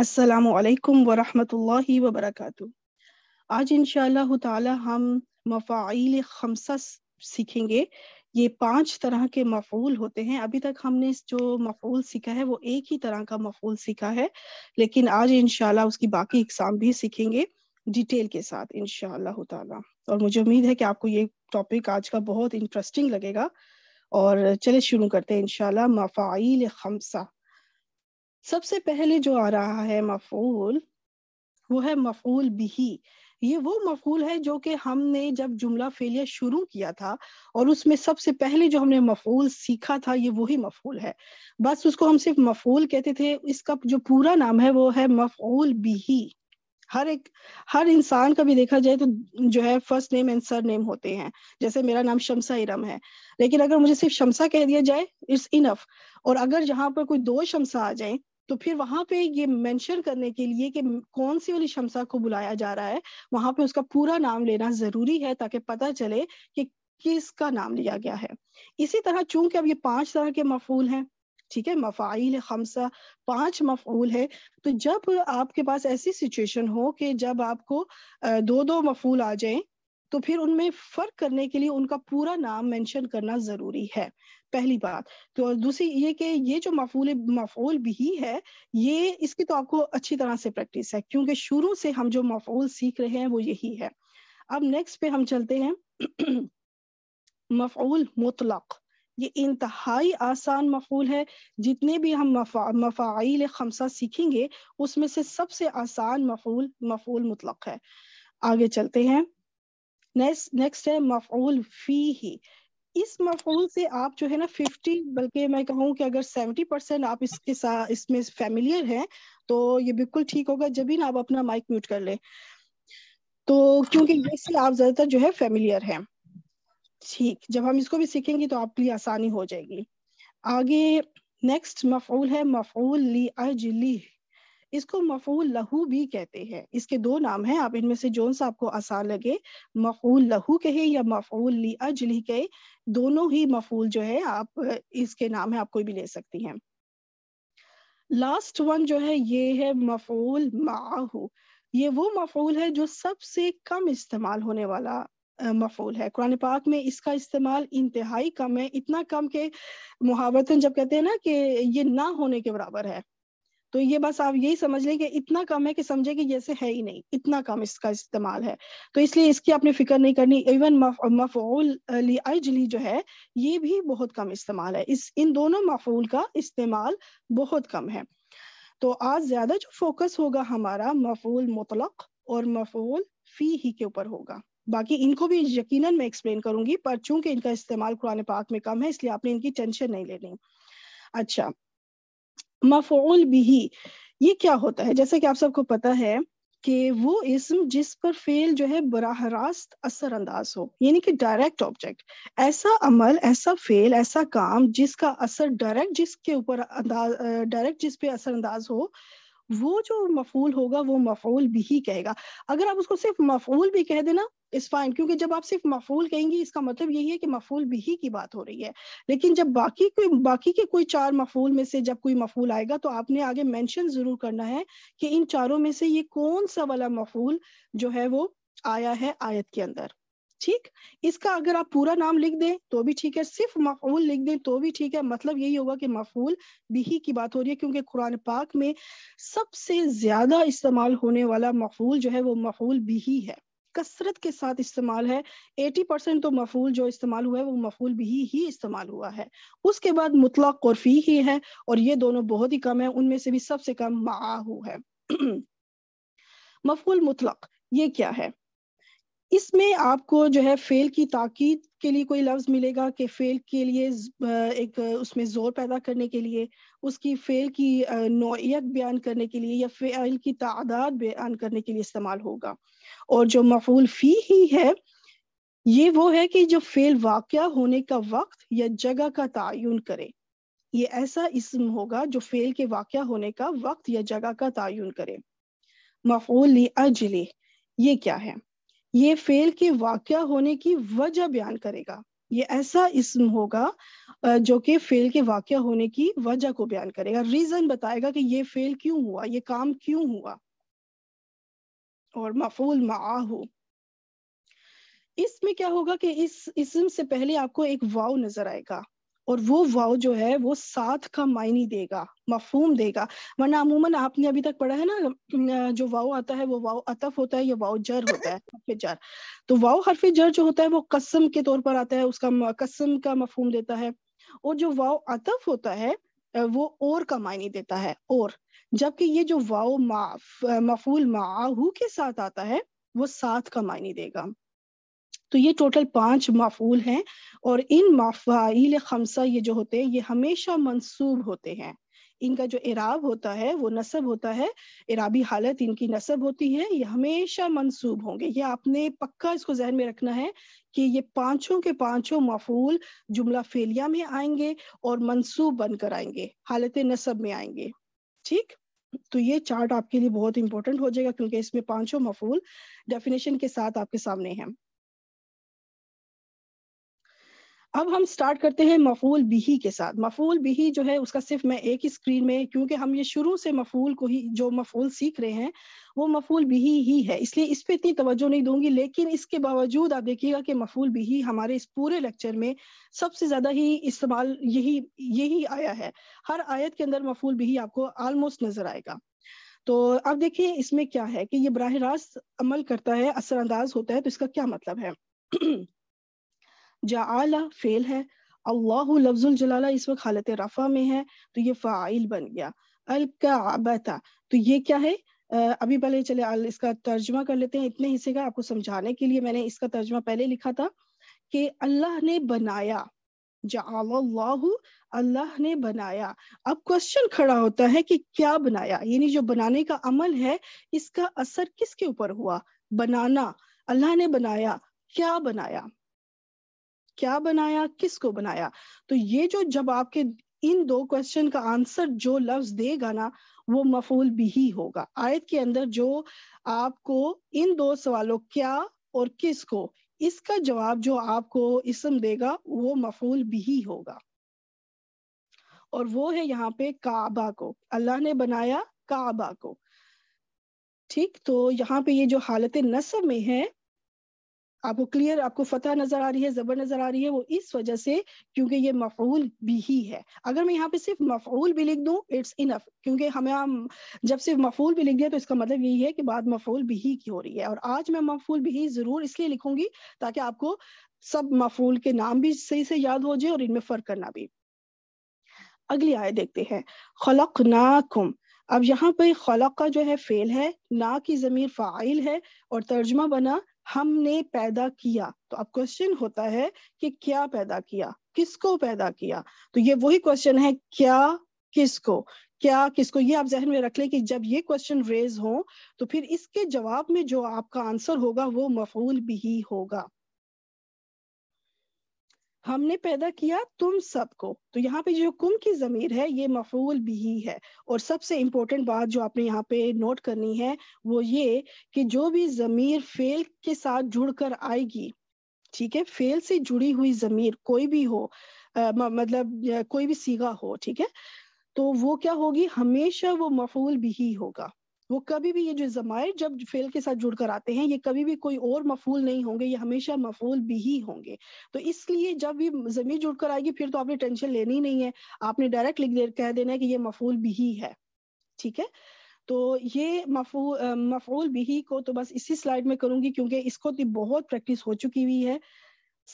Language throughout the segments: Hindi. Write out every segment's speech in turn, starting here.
असलकम वरहमतुल्लाहि वबरकातु आज इन ताला हम खमसा सीखेंगे ये पांच तरह के मफूल होते हैं अभी तक हमने जो मफूल सीखा है वो एक ही तरह का मफूल सीखा है लेकिन आज इनशाला उसकी बाकी इकसाम भी सीखेंगे डिटेल के साथ इनशाला और मुझे उम्मीद है कि आपको ये टॉपिक आज का बहुत इंटरेस्टिंग लगेगा और चले शुरू करते हैं इनशाला मफ़ाइल खमसा सबसे पहले जो आ रहा है मफूल वो है मफूल बिही ये वो मफूल है जो कि हमने जब जुमला फेलिया शुरू किया था और उसमें सबसे पहले जो हमने मफूल सीखा था ये वही मफूल है बस उसको हम सिर्फ मफूल कहते थे इसका जो पूरा नाम है वो है मफूल बिही हर एक हर इंसान का भी देखा जाए तो जो है first name and surname होते हैं जैसे मेरा नाम शमसा इरम है लेकिन अगर मुझे सिर्फ शमसा कह दिया जाए इट्स इनफ और अगर जहाँ पर कोई दो शमसा आ जाए तो फिर वहां पे ये मेंशन करने के लिए कि कौन सी वाली शमसा को बुलाया जा रहा है वहां पे उसका पूरा नाम लेना जरूरी है ताकि पता चले कि किसका नाम लिया गया है इसी तरह चूंकि अब ये पांच तरह के मफूल हैं ठीक है मफाइल खमसा पांच मफूल है तो जब आपके पास ऐसी सिचुएशन हो कि जब आपको दो दो मफूल आ जाए तो फिर उनमें फर्क करने के लिए उनका पूरा नाम मेंशन करना जरूरी है पहली बात तो दूसरी ये कि ये जो मफूल मफूल भी है ये इसकी तो आपको अच्छी तरह से प्रैक्टिस है क्योंकि शुरू से हम जो मफूल सीख रहे हैं वो यही है अब नेक्स्ट पे हम चलते हैं मफूल मुतलक ये इंतहाई आसान मफूल है जितने भी हम मफाइल खमसा सीखेंगे उसमें से सबसे आसान मफूल मफूल मुतलक है आगे चलते हैं नेक्स्ट नेक्स्ट है मफूल फी ही इस मफहूम से आप जो है ना फिफ्टी बल्कि मैं कहूँ कि अगर सेवेंटी परसेंट आप इसके साथ इसमें फेमिलियर हैं तो ये बिल्कुल ठीक होगा जब भी ना आप अपना माइक म्यूट कर ले तो क्योंकि इससे आप ज्यादातर जो है फेमिलियर हैं ठीक जब हम इसको भी सीखेंगे तो आपके लिए आसानी हो जाएगी आगे नेक्स्ट मफूल है मफूल ली अजली इसको मफूल लहू भी कहते हैं इसके दो नाम हैं आप इनमें से जोन सा आपको आसान लगे मफूल लहू कहे या मफूल ली अजली कहे दोनों ही मफूल जो है आप इसके नाम है आप कोई भी ले सकती हैं लास्ट वन जो है ये है मफूल माहू ये वो मफूल है जो सबसे कम इस्तेमाल होने वाला मफूल है कुरान पाक में इसका इस्तेमाल इंतहाई कम है इतना कम के मुहावरतन जब कहते हैं ना कि ये ना होने के बराबर है तो ये बस आप यही समझ लें कि इतना कम है कि समझे कि जैसे है ही नहीं इतना कम इसका इस्तेमाल है तो इसलिए इसकी आपने फिक्र नहीं करनी इवन मफूल अजली जो है ये भी बहुत कम इस्तेमाल है इस इन दोनों मफूल का इस्तेमाल बहुत कम है तो आज ज्यादा जो फोकस होगा हमारा मफूल मुतलक और मफूल फी ही के ऊपर होगा बाकी इनको भी यकीनन मैं एक्सप्लेन करूंगी पर चूंकि इनका इस्तेमाल कुरान पाक में कम है इसलिए आपने इनकी टेंशन नहीं लेनी अच्छा मफूल बिही ये क्या होता है जैसे कि आप सबको पता है कि वो इसम जिस पर फेल जो है बराह रास्त असर अंदाज हो यानी कि डायरेक्ट ऑब्जेक्ट ऐसा अमल ऐसा फेल ऐसा काम जिसका असर डायरेक्ट जिसके ऊपर डायरेक्ट जिस पे असर अंदाज हो वो जो मफूल होगा वो मफूल भी ही कहेगा अगर आप उसको सिर्फ मफूल भी कह देना इस फाइन क्योंकि जब आप सिर्फ मफूल कहेंगी इसका मतलब यही है कि मफूल भी ही की बात हो रही है लेकिन जब बाकी कोई बाकी के कोई चार मफूल में से जब कोई मफूल आएगा तो आपने आगे मेंशन जरूर करना है कि इन चारों में से ये कौन सा वाला मफूल जो है वो आया है आयत के अंदर ठीक इसका अगर आप पूरा नाम लिख दें तो भी ठीक है सिर्फ मफूल लिख दें तो भी ठीक है मतलब यही होगा कि मफूल बिही की बात हो रही है क्योंकि कुरान पाक में सबसे ज्यादा इस्तेमाल होने वाला मफूल जो है वो मफूल बिही है कसरत के साथ इस्तेमाल है एटी परसेंट तो मफूल जो इस्तेमाल हुआ है वो मफूल भी ही, ही इस्तेमाल हुआ है उसके बाद मुतला और ही है और ये दोनों बहुत ही कम है उनमें से भी सबसे कम माहू है मफूल मुतलक ये क्या है इसमें आपको जो है फेल की ताकीद के लिए कोई लफ्ज मिलेगा कि फेल के लिए एक उसमें जोर पैदा करने के लिए उसकी फेल की नोयत बयान करने के लिए या फेल की तादाद बयान करने के लिए इस्तेमाल होगा और जो मफूल फी ही है ये वो है कि जो फेल वाक़ होने का वक्त या जगह का तयन करे ये ऐसा इसम होगा जो फेल के वाक़ होने का वक्त या जगह का तयन करे मफूल अजले ये क्या है ये फेल के वाक्य होने की वजह बयान करेगा ये ऐसा इसम होगा जो कि फेल के वाक्य होने की वजह को बयान करेगा रीजन बताएगा कि ये फेल क्यों हुआ ये काम क्यों हुआ और मफूल माह इसमें क्या होगा कि इस इसम से पहले आपको एक वाव नजर आएगा और वो वाव जो है वो साथ का मायने देगा मफहूम देगा वरना अमूमन आपने अभी तक पढ़ा है ना जो वाव आता है वो वाव अतफ होता है या वाव जर होता है हरफ जर तो वाव हरफ जर जो होता है वो कसम के तौर पर आता है उसका कसम का मफहूम देता है और जो वाव अतफ होता है वो और का मायने देता है और जबकि ये जो वाव माफ मफूल माहू के साथ आता है वो साथ का मायने देगा तो ये टोटल पांच माफूल हैं और इन माफाइल खमसा ये जो होते हैं ये हमेशा मंसूब होते हैं इनका जो इराब होता है वो नसब होता है इराबी हालत इनकी नसब होती है ये हमेशा मंसूब होंगे ये आपने पक्का इसको जहन में रखना है कि ये पांचों के पांचों मफूल जुमला फेलिया में आएंगे और मंसूब बनकर आएंगे हालत नसब में आएंगे ठीक तो ये चार्ट आपके लिए बहुत इंपॉर्टेंट हो जाएगा क्योंकि इसमें पांचों मफूल डेफिनेशन के साथ आपके सामने है अब हम स्टार्ट करते हैं मफूल बिही के साथ मफूल बिही जो है उसका सिर्फ मैं एक ही स्क्रीन में क्योंकि हम ये शुरू से मफूल को ही जो मफूल सीख रहे हैं वो मफूल बिही ही है इसलिए इस पर इतनी तवज्जो नहीं दूंगी लेकिन इसके बावजूद आप देखिएगा कि मफूल बिही हमारे इस पूरे लेक्चर में सबसे ज्यादा ही इस्तेमाल यही यही आया है हर आयत के अंदर मफूल बिही आपको ऑलमोस्ट नजर आएगा तो अब देखिए इसमें क्या है कि ये बरह रास्त अमल करता है असरअंदाज होता है तो इसका क्या मतलब है जला फेल है अल्लाह लफ्जुल जलाला इस वक्त हालत रफा में है तो ये फ़ाइल बन गया अल का तो ये क्या है Uh, अभी पहले चले इसका तर्जमा कर लेते हैं इतने हिस्से का आपको समझाने के लिए मैंने इसका तर्जमा पहले लिखा था कि अल्लाह ने बनाया जा अल्लाह ने बनाया अब क्वेश्चन खड़ा होता है कि क्या बनाया यानी जो बनाने का अमल है इसका असर किसके ऊपर हुआ बनाना अल्लाह ने बनाया क्या बनाया क्या बनाया किसको बनाया तो ये जो जब आपके इन दो क्वेश्चन का आंसर जो लफ्ज देगा ना वो मफूल भी ही होगा आयत के अंदर जो आपको इन दो सवालों क्या और किसको इसका जवाब जो आपको इसम देगा वो मफूल भी ही होगा और वो है यहाँ पे काबा को अल्लाह ने बनाया काबा को ठीक तो यहाँ पे ये जो हालत नसब में है आपको क्लियर आपको फतह नजर आ रही है जबर नजर आ रही है वो इस वजह से क्योंकि ये मफूल भी ही है अगर मैं यहाँ पे सिर्फ मफूल भी लिख दूँ इट्स इनफ क्योंकि हमें हम जब सिर्फ मफूल भी लिख दिया तो इसका मतलब यही है कि बात मफूल भी ही की हो रही है और आज मैं मफूल भी ही जरूर इसलिए लिखूंगी ताकि आपको सब मफूल के नाम भी सही से याद हो जाए और इनमें फर्क करना भी अगली आय देखते हैं खलक नाकुम अब यहाँ पे खलक का जो है फेल है ना की जमीर फ़ाइल है और तर्जमा बना हमने पैदा किया तो अब क्वेश्चन होता है कि क्या पैदा किया किसको पैदा किया तो ये वही क्वेश्चन है क्या किसको क्या किसको ये आप जहन में रख लें कि जब ये क्वेश्चन रेज हो तो फिर इसके जवाब में जो आपका आंसर होगा वो मफूल भी होगा हमने पैदा किया तुम सबको तो यहाँ पे जो कुम की जमीर है ये मफूल भी है और सबसे इम्पोर्टेंट बात जो आपने यहाँ पे नोट करनी है वो ये कि जो भी जमीर फेल के साथ जुड़ कर आएगी ठीक है फेल से जुड़ी हुई जमीर कोई भी हो आ, मतलब कोई भी सीगा हो ठीक है तो वो क्या होगी हमेशा वो मफूल भी होगा वो कभी भी ये जो जमायर जब फेल के साथ जुड़कर आते हैं ये कभी भी कोई और मफूल नहीं होंगे ये हमेशा मफूल भी ही होंगे तो इसलिए जब भी जमीर जुड़कर आएगी फिर तो आपने टेंशन लेनी नहीं है आपने डायरेक्ट लिख दे कह देना है कि ये मफूल भी ही है ठीक है तो ये मफू मफूल बिही को तो बस इसी स्लाइड में करूंगी क्योंकि इसको तो बहुत प्रैक्टिस हो चुकी हुई है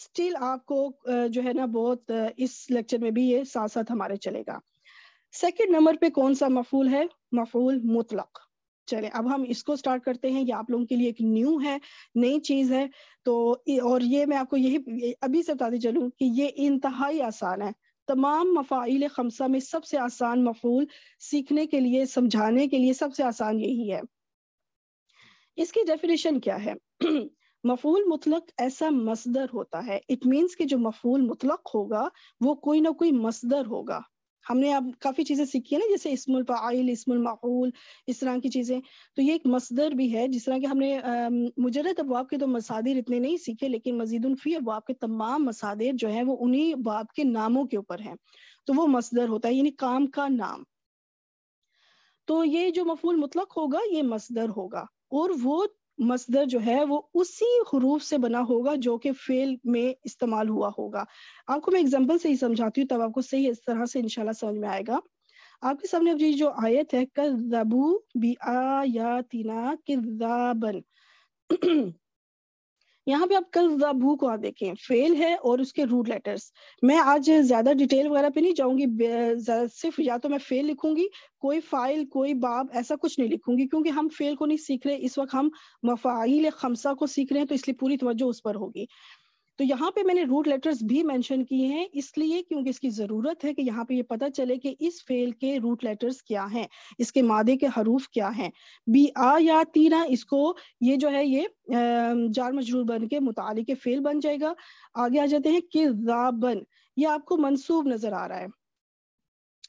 स्टिल आपको जो है ना बहुत इस लेक्चर में भी ये साथ साथ हमारे चलेगा सेकेंड नंबर पे कौन सा मफूल है मफूल मुतलक चले अब हम इसको स्टार्ट करते हैं ये आप लोगों के लिए एक न्यू है नई चीज है तो और ये मैं आपको यही अभी से बताती चलूँ कि ये इंतहाई आसान है तमाम मफाइल खमसा में सबसे आसान मफूल सीखने के लिए समझाने के लिए सबसे आसान यही है इसकी डेफिनेशन क्या है मफूल मुतलक ऐसा मसदर होता है इट मीन्स कि जो मफूल मुतलक होगा वो कोई ना कोई मसदर होगा हमने अब काफ़ी चीज़ें सीखी है ना जैसे इसमुल पाइल इसमुल माहौल इस तरह की चीज़ें तो ये एक मसदर भी है जिस तरह के हमने मुजरद अबाब के तो मसादिर इतने नहीं सीखे लेकिन मजीद फ़ी अबाब के तमाम मसादिर जो है वो उन्हीं अबाब के नामों के ऊपर हैं तो वो मसदर होता है यानी काम का नाम तो ये जो मफूल मुतलक होगा ये मसदर होगा और वो मसदर जो है वो उसी हरूफ से बना होगा जो कि फेल में इस्तेमाल हुआ होगा आपको मैं एग्जाम्पल से ही समझाती हूँ तब आपको सही इस तरह से इनशाला समझ में आएगा आपके सामने अब जो आयत है कबू बी आया तीना किदाबन यहाँ पे आप कल भू को आप देखें फेल है और उसके रूट लेटर्स मैं आज ज्यादा डिटेल वगैरह पे नहीं जाऊंगी सिर्फ या तो मैं फेल लिखूंगी कोई फाइल कोई बाब ऐसा कुछ नहीं लिखूंगी क्योंकि हम फेल को नहीं सीख रहे इस वक्त हम मफाइल खमसा को सीख रहे हैं तो इसलिए पूरी तवज्जो उस पर होगी तो यहाँ पे मैंने रूट लेटर्स भी मेंशन किए हैं इसलिए क्योंकि इसकी जरूरत है कि यहाँ पे ये पता चले कि इस फेल के रूट लेटर्स क्या हैं इसके मादे के हरूफ क्या हैं बी आ या तीना इसको ये जो है ये जार मजरूर बन के मुताली के फेल बन जाएगा आगे आ जाते हैं कि बन ये आपको मंसूब नजर आ रहा है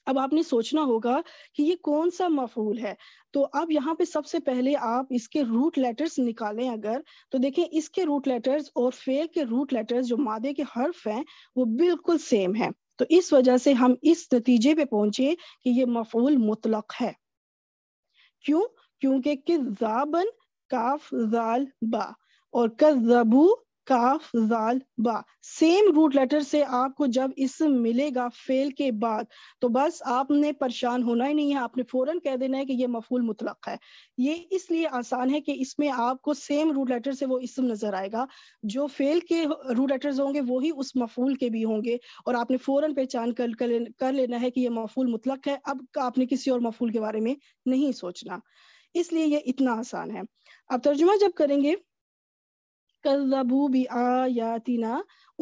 अब आपने सोचना होगा कि ये कौन सा मफूल है तो अब यहाँ पे सबसे पहले आप इसके रूट लेटर्स निकालें अगर तो देखें इसके रूट लेटर्स और फेल के रूट लेटर्स जो मादे के हर्फ हैं वो बिल्कुल सेम है तो इस वजह से हम इस नतीजे पे पहुंचे कि ये मफूल मुतलक है क्यों क्योंकि किजाबन काफ जाल बा और कजबू काफ जाल बा सेम रूट लेटर से आपको जब इसम मिलेगा फेल के बाद तो बस आपने परेशान होना ही नहीं है आपने फौरन कह देना है कि ये मफूल मुतलक है ये इसलिए आसान है कि इसमें आपको सेम रूट लेटर से वो इसम नजर आएगा जो फेल के रूट लेटर्स होंगे वही उस मफूल के भी होंगे और आपने फौरन पहचान कर, कर, कर लेना है कि ये मफूल मुतलक है अब आपने किसी और मफूल के बारे में नहीं सोचना इसलिए ये इतना आसान है अब तर्जुमा जब करेंगे कल्लबू भी आयातिना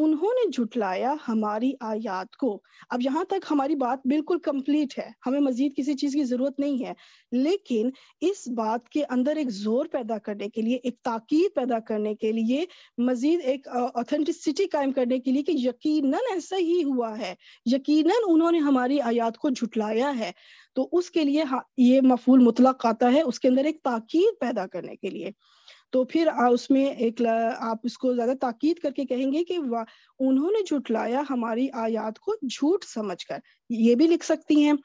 उन्होंने झुटलाया हमारी आयात को अब यहाँ तक हमारी बात बिल्कुल कंप्लीट है हमें मजीद किसी चीज की जरूरत नहीं है लेकिन इस बात के अंदर एक जोर पैदा करने के लिए एक ताकीद पैदा करने के लिए मजीद एक ऑथेंटिसिटी कायम करने के लिए कि यकीनन ऐसा ही हुआ है यकीनन उन्होंने हमारी आयात को झुटलाया है तो उसके लिए ये मफूल मुतलक आता है उसके अंदर एक ताकीद पैदा करने के लिए तो फिर उसमें एक आप उसको ज्यादा ताकीद करके कहेंगे कि उन्होंने झुटलाया हमारी आयात को झूठ समझकर ये भी लिख सकती हैं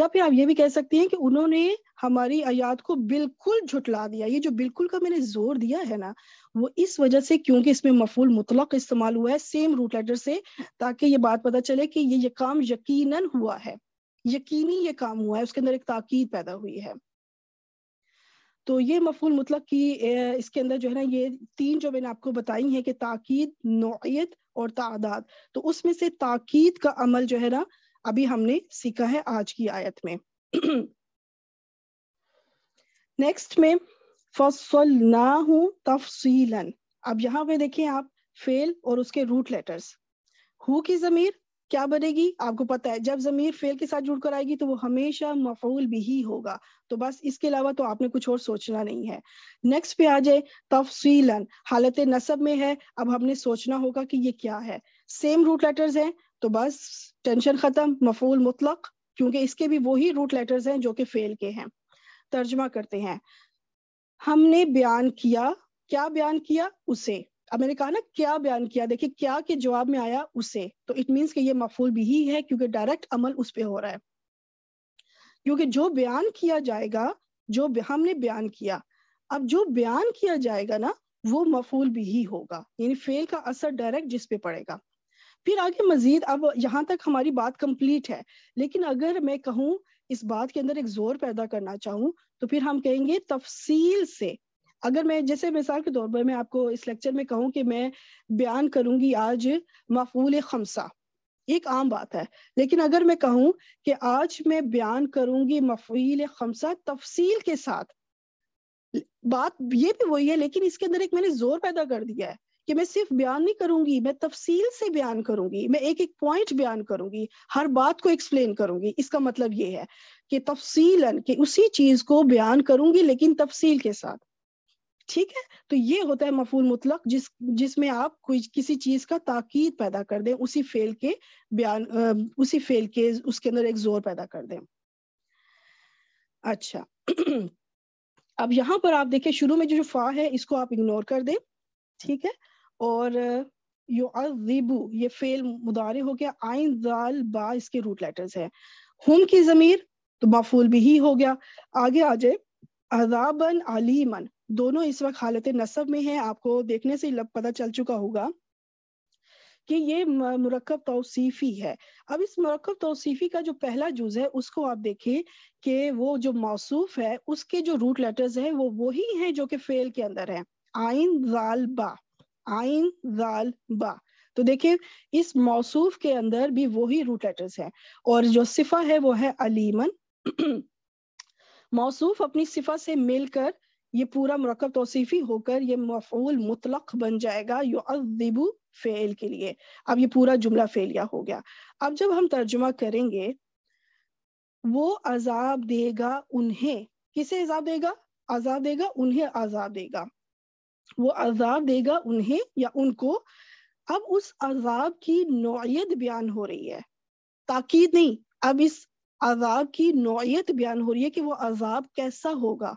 या फिर आप ये भी कह सकती हैं कि उन्होंने हमारी आयात को बिल्कुल झुटला दिया ये जो बिल्कुल का मैंने जोर दिया है ना वो इस वजह से क्योंकि इसमें मफूल मुतलक इस्तेमाल हुआ है सेम रूट लेटर से ताकि ये बात पता चले कि ये ये काम यकीनन हुआ है यकीनी ये काम हुआ है उसके अंदर एक ताकीद पैदा हुई है तो ये मफूल मतलब कि इसके अंदर जो है ना ये तीन जो मैंने आपको बताई है कि ताकीद नोयत और तादाद तो उसमें से ताकीद का अमल जो है ना अभी हमने सीखा है आज की आयत में नेक्स्ट में फसल ना हूं तफसीलन अब यहां पे देखें आप फेल और उसके रूट लेटर्स हु की जमीर क्या बनेगी आपको पता है जब जमीर फेल के साथ जुड़कर आएगी तो वो हमेशा मफूल भी ही होगा तो बस इसके अलावा तो आपने कुछ और सोचना नहीं है नेक्स्ट पे आ जाए तफसीलन हालत नसब में है अब हमने सोचना होगा कि ये क्या है सेम रूट लेटर्स हैं तो बस टेंशन खत्म मफूल मुतलक क्योंकि इसके भी वही रूट लेटर्स हैं जो कि फेल के हैं तर्जमा करते हैं हमने बयान किया क्या बयान किया उसे अमेरिका ने क्या बयान किया देखिए क्या के जवाब में आया उसे तो इट मीन्स कि ये मफूल भी ही है क्योंकि डायरेक्ट अमल उस पर हो रहा है क्योंकि जो बयान किया जाएगा जो हमने बयान किया अब जो बयान किया जाएगा ना वो मफूल भी ही होगा यानी फेल का असर डायरेक्ट जिस पे पड़ेगा फिर आगे मजीद अब यहाँ तक हमारी बात कंप्लीट है लेकिन अगर मैं कहूँ इस बात के अंदर एक जोर पैदा करना चाहूँ तो फिर हम कहेंगे तफसील से अगर मैं जैसे मिसाल के तौर पर मैं आपको इस लेक्चर में कहूँ कि मैं बयान करूंगी आज मफूल खमसा एक आम बात है लेकिन अगर मैं कहूँ कि आज मैं बयान करूंगी मफूल खमसा तफसील के साथ बात ये भी वही है लेकिन इसके अंदर एक मैंने जोर पैदा कर दिया है कि मैं सिर्फ बयान नहीं करूंगी मैं तफसील से बयान करूंगी मैं एक एक पॉइंट बयान करूंगी हर बात को एक्सप्लेन करूंगी इसका मतलब ये है कि तफसीलन कि उसी चीज को बयान करूंगी लेकिन तफसील के साथ ठीक है तो ये होता है मफूल मुतलक जिस जिसमें आप कोई किसी चीज का ताकीद पैदा कर दें उसी फेल के बयान उसी फेल के उसके अंदर एक जोर पैदा कर दें अच्छा अब यहाँ पर आप देखें शुरू में जो फा है इसको आप इग्नोर कर दें ठीक है और यो अबू ये फेल मुदारे हो गया आइन दाल बा इसके रूट लेटर्स है हम की जमीर तो मफूल भी ही हो गया आगे आ जाए अजाबन अलीमन दोनों इस वक्त हालत नसब में है आपको देखने से पता चल चुका होगा कि ये मुरकब तोसीफ़ी है अब इस मरकब तोसीफ़ी का जो पहला जुज है उसको आप देखें कि वो जो मौसूफ है उसके जो रूट लेटर्स हैं वो वही हैं जो कि फेल के अंदर है आइन जाल बा आइन जाल बा तो देखिए इस मौसूफ के अंदर भी वही रूट लेटर्स हैं और जो सिफा है वो है अलीमन मौसूफ अपनी सिफा से मिलकर ये पूरा मरकब तोसीफ़ी होकर ये मफूल मुतलक बन जाएगा युद्दिबु फ़ेल के लिए अब ये पूरा जुमला फेलिया हो गया अब जब हम तर्जुमा करेंगे वो अजाब देगा उन्हें किसे अजाब देगा अजाब देगा उन्हें अजाब देगा वो अजाब देगा उन्हें या उनको अब उस अजाब की नोयत बयान हो रही है ताकिद नहीं अब इस अजाब की नोयत बयान हो रही है कि वो अजाब कैसा होगा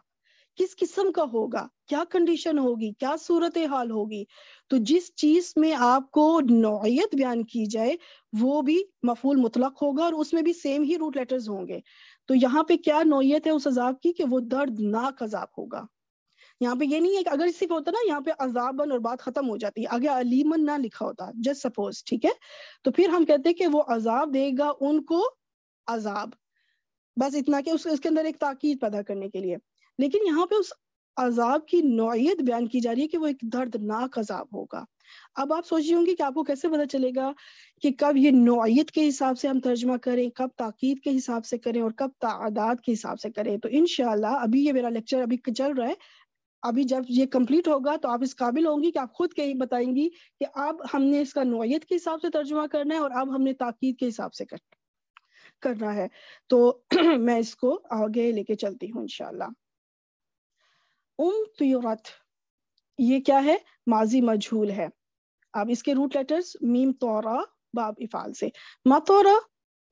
किस किस्म का होगा क्या कंडीशन होगी क्या सूरत हाल होगी तो जिस चीज में आपको नौयत बयान की जाए वो भी मफूल मुतलक होगा और उसमें भी सेम ही रूट लेटर्स होंगे तो यहाँ पे क्या नौयत है उस अजाब की कि वो दर्दनाक अजाब होगा यहाँ पे ये नहीं है कि अगर को होता ना यहाँ पे अजाबन और बात खत्म हो जाती है अगर अलीमन ना लिखा होता जस्ट सपोज ठीक है तो फिर हम कहते हैं कि वो अजाब देगा उनको अजाब बस इतना कि उसके अंदर एक ताकीद पैदा करने के लिए लेकिन यहाँ पे उस अजाब की नौीयत बयान की जा रही है कि वो एक दर्दनाक अजाब होगा अब आप सोच रही कि आपको कैसे पता चलेगा कि कब ये नौीयत के हिसाब से हम तर्जमा करें कब ताकीद के हिसाब से करें और कब तादाद के हिसाब से करें तो इन अभी ये मेरा लेक्चर अभी चल रहा है अभी जब ये कंप्लीट होगा तो आप इस काबिल होंगी कि आप खुद कहीं बताएंगी कि अब हमने इसका नोयत के हिसाब से तर्जुमा करना है और अब हमने ताकीद के हिसाब से कर, करना है तो मैं इसको आगे लेके चलती हूँ इनशाला उम तुरत ये क्या है माजी मजहूल है अब इसके रूट लेटर्स मीम तोरा बाब इफाल से मतोरा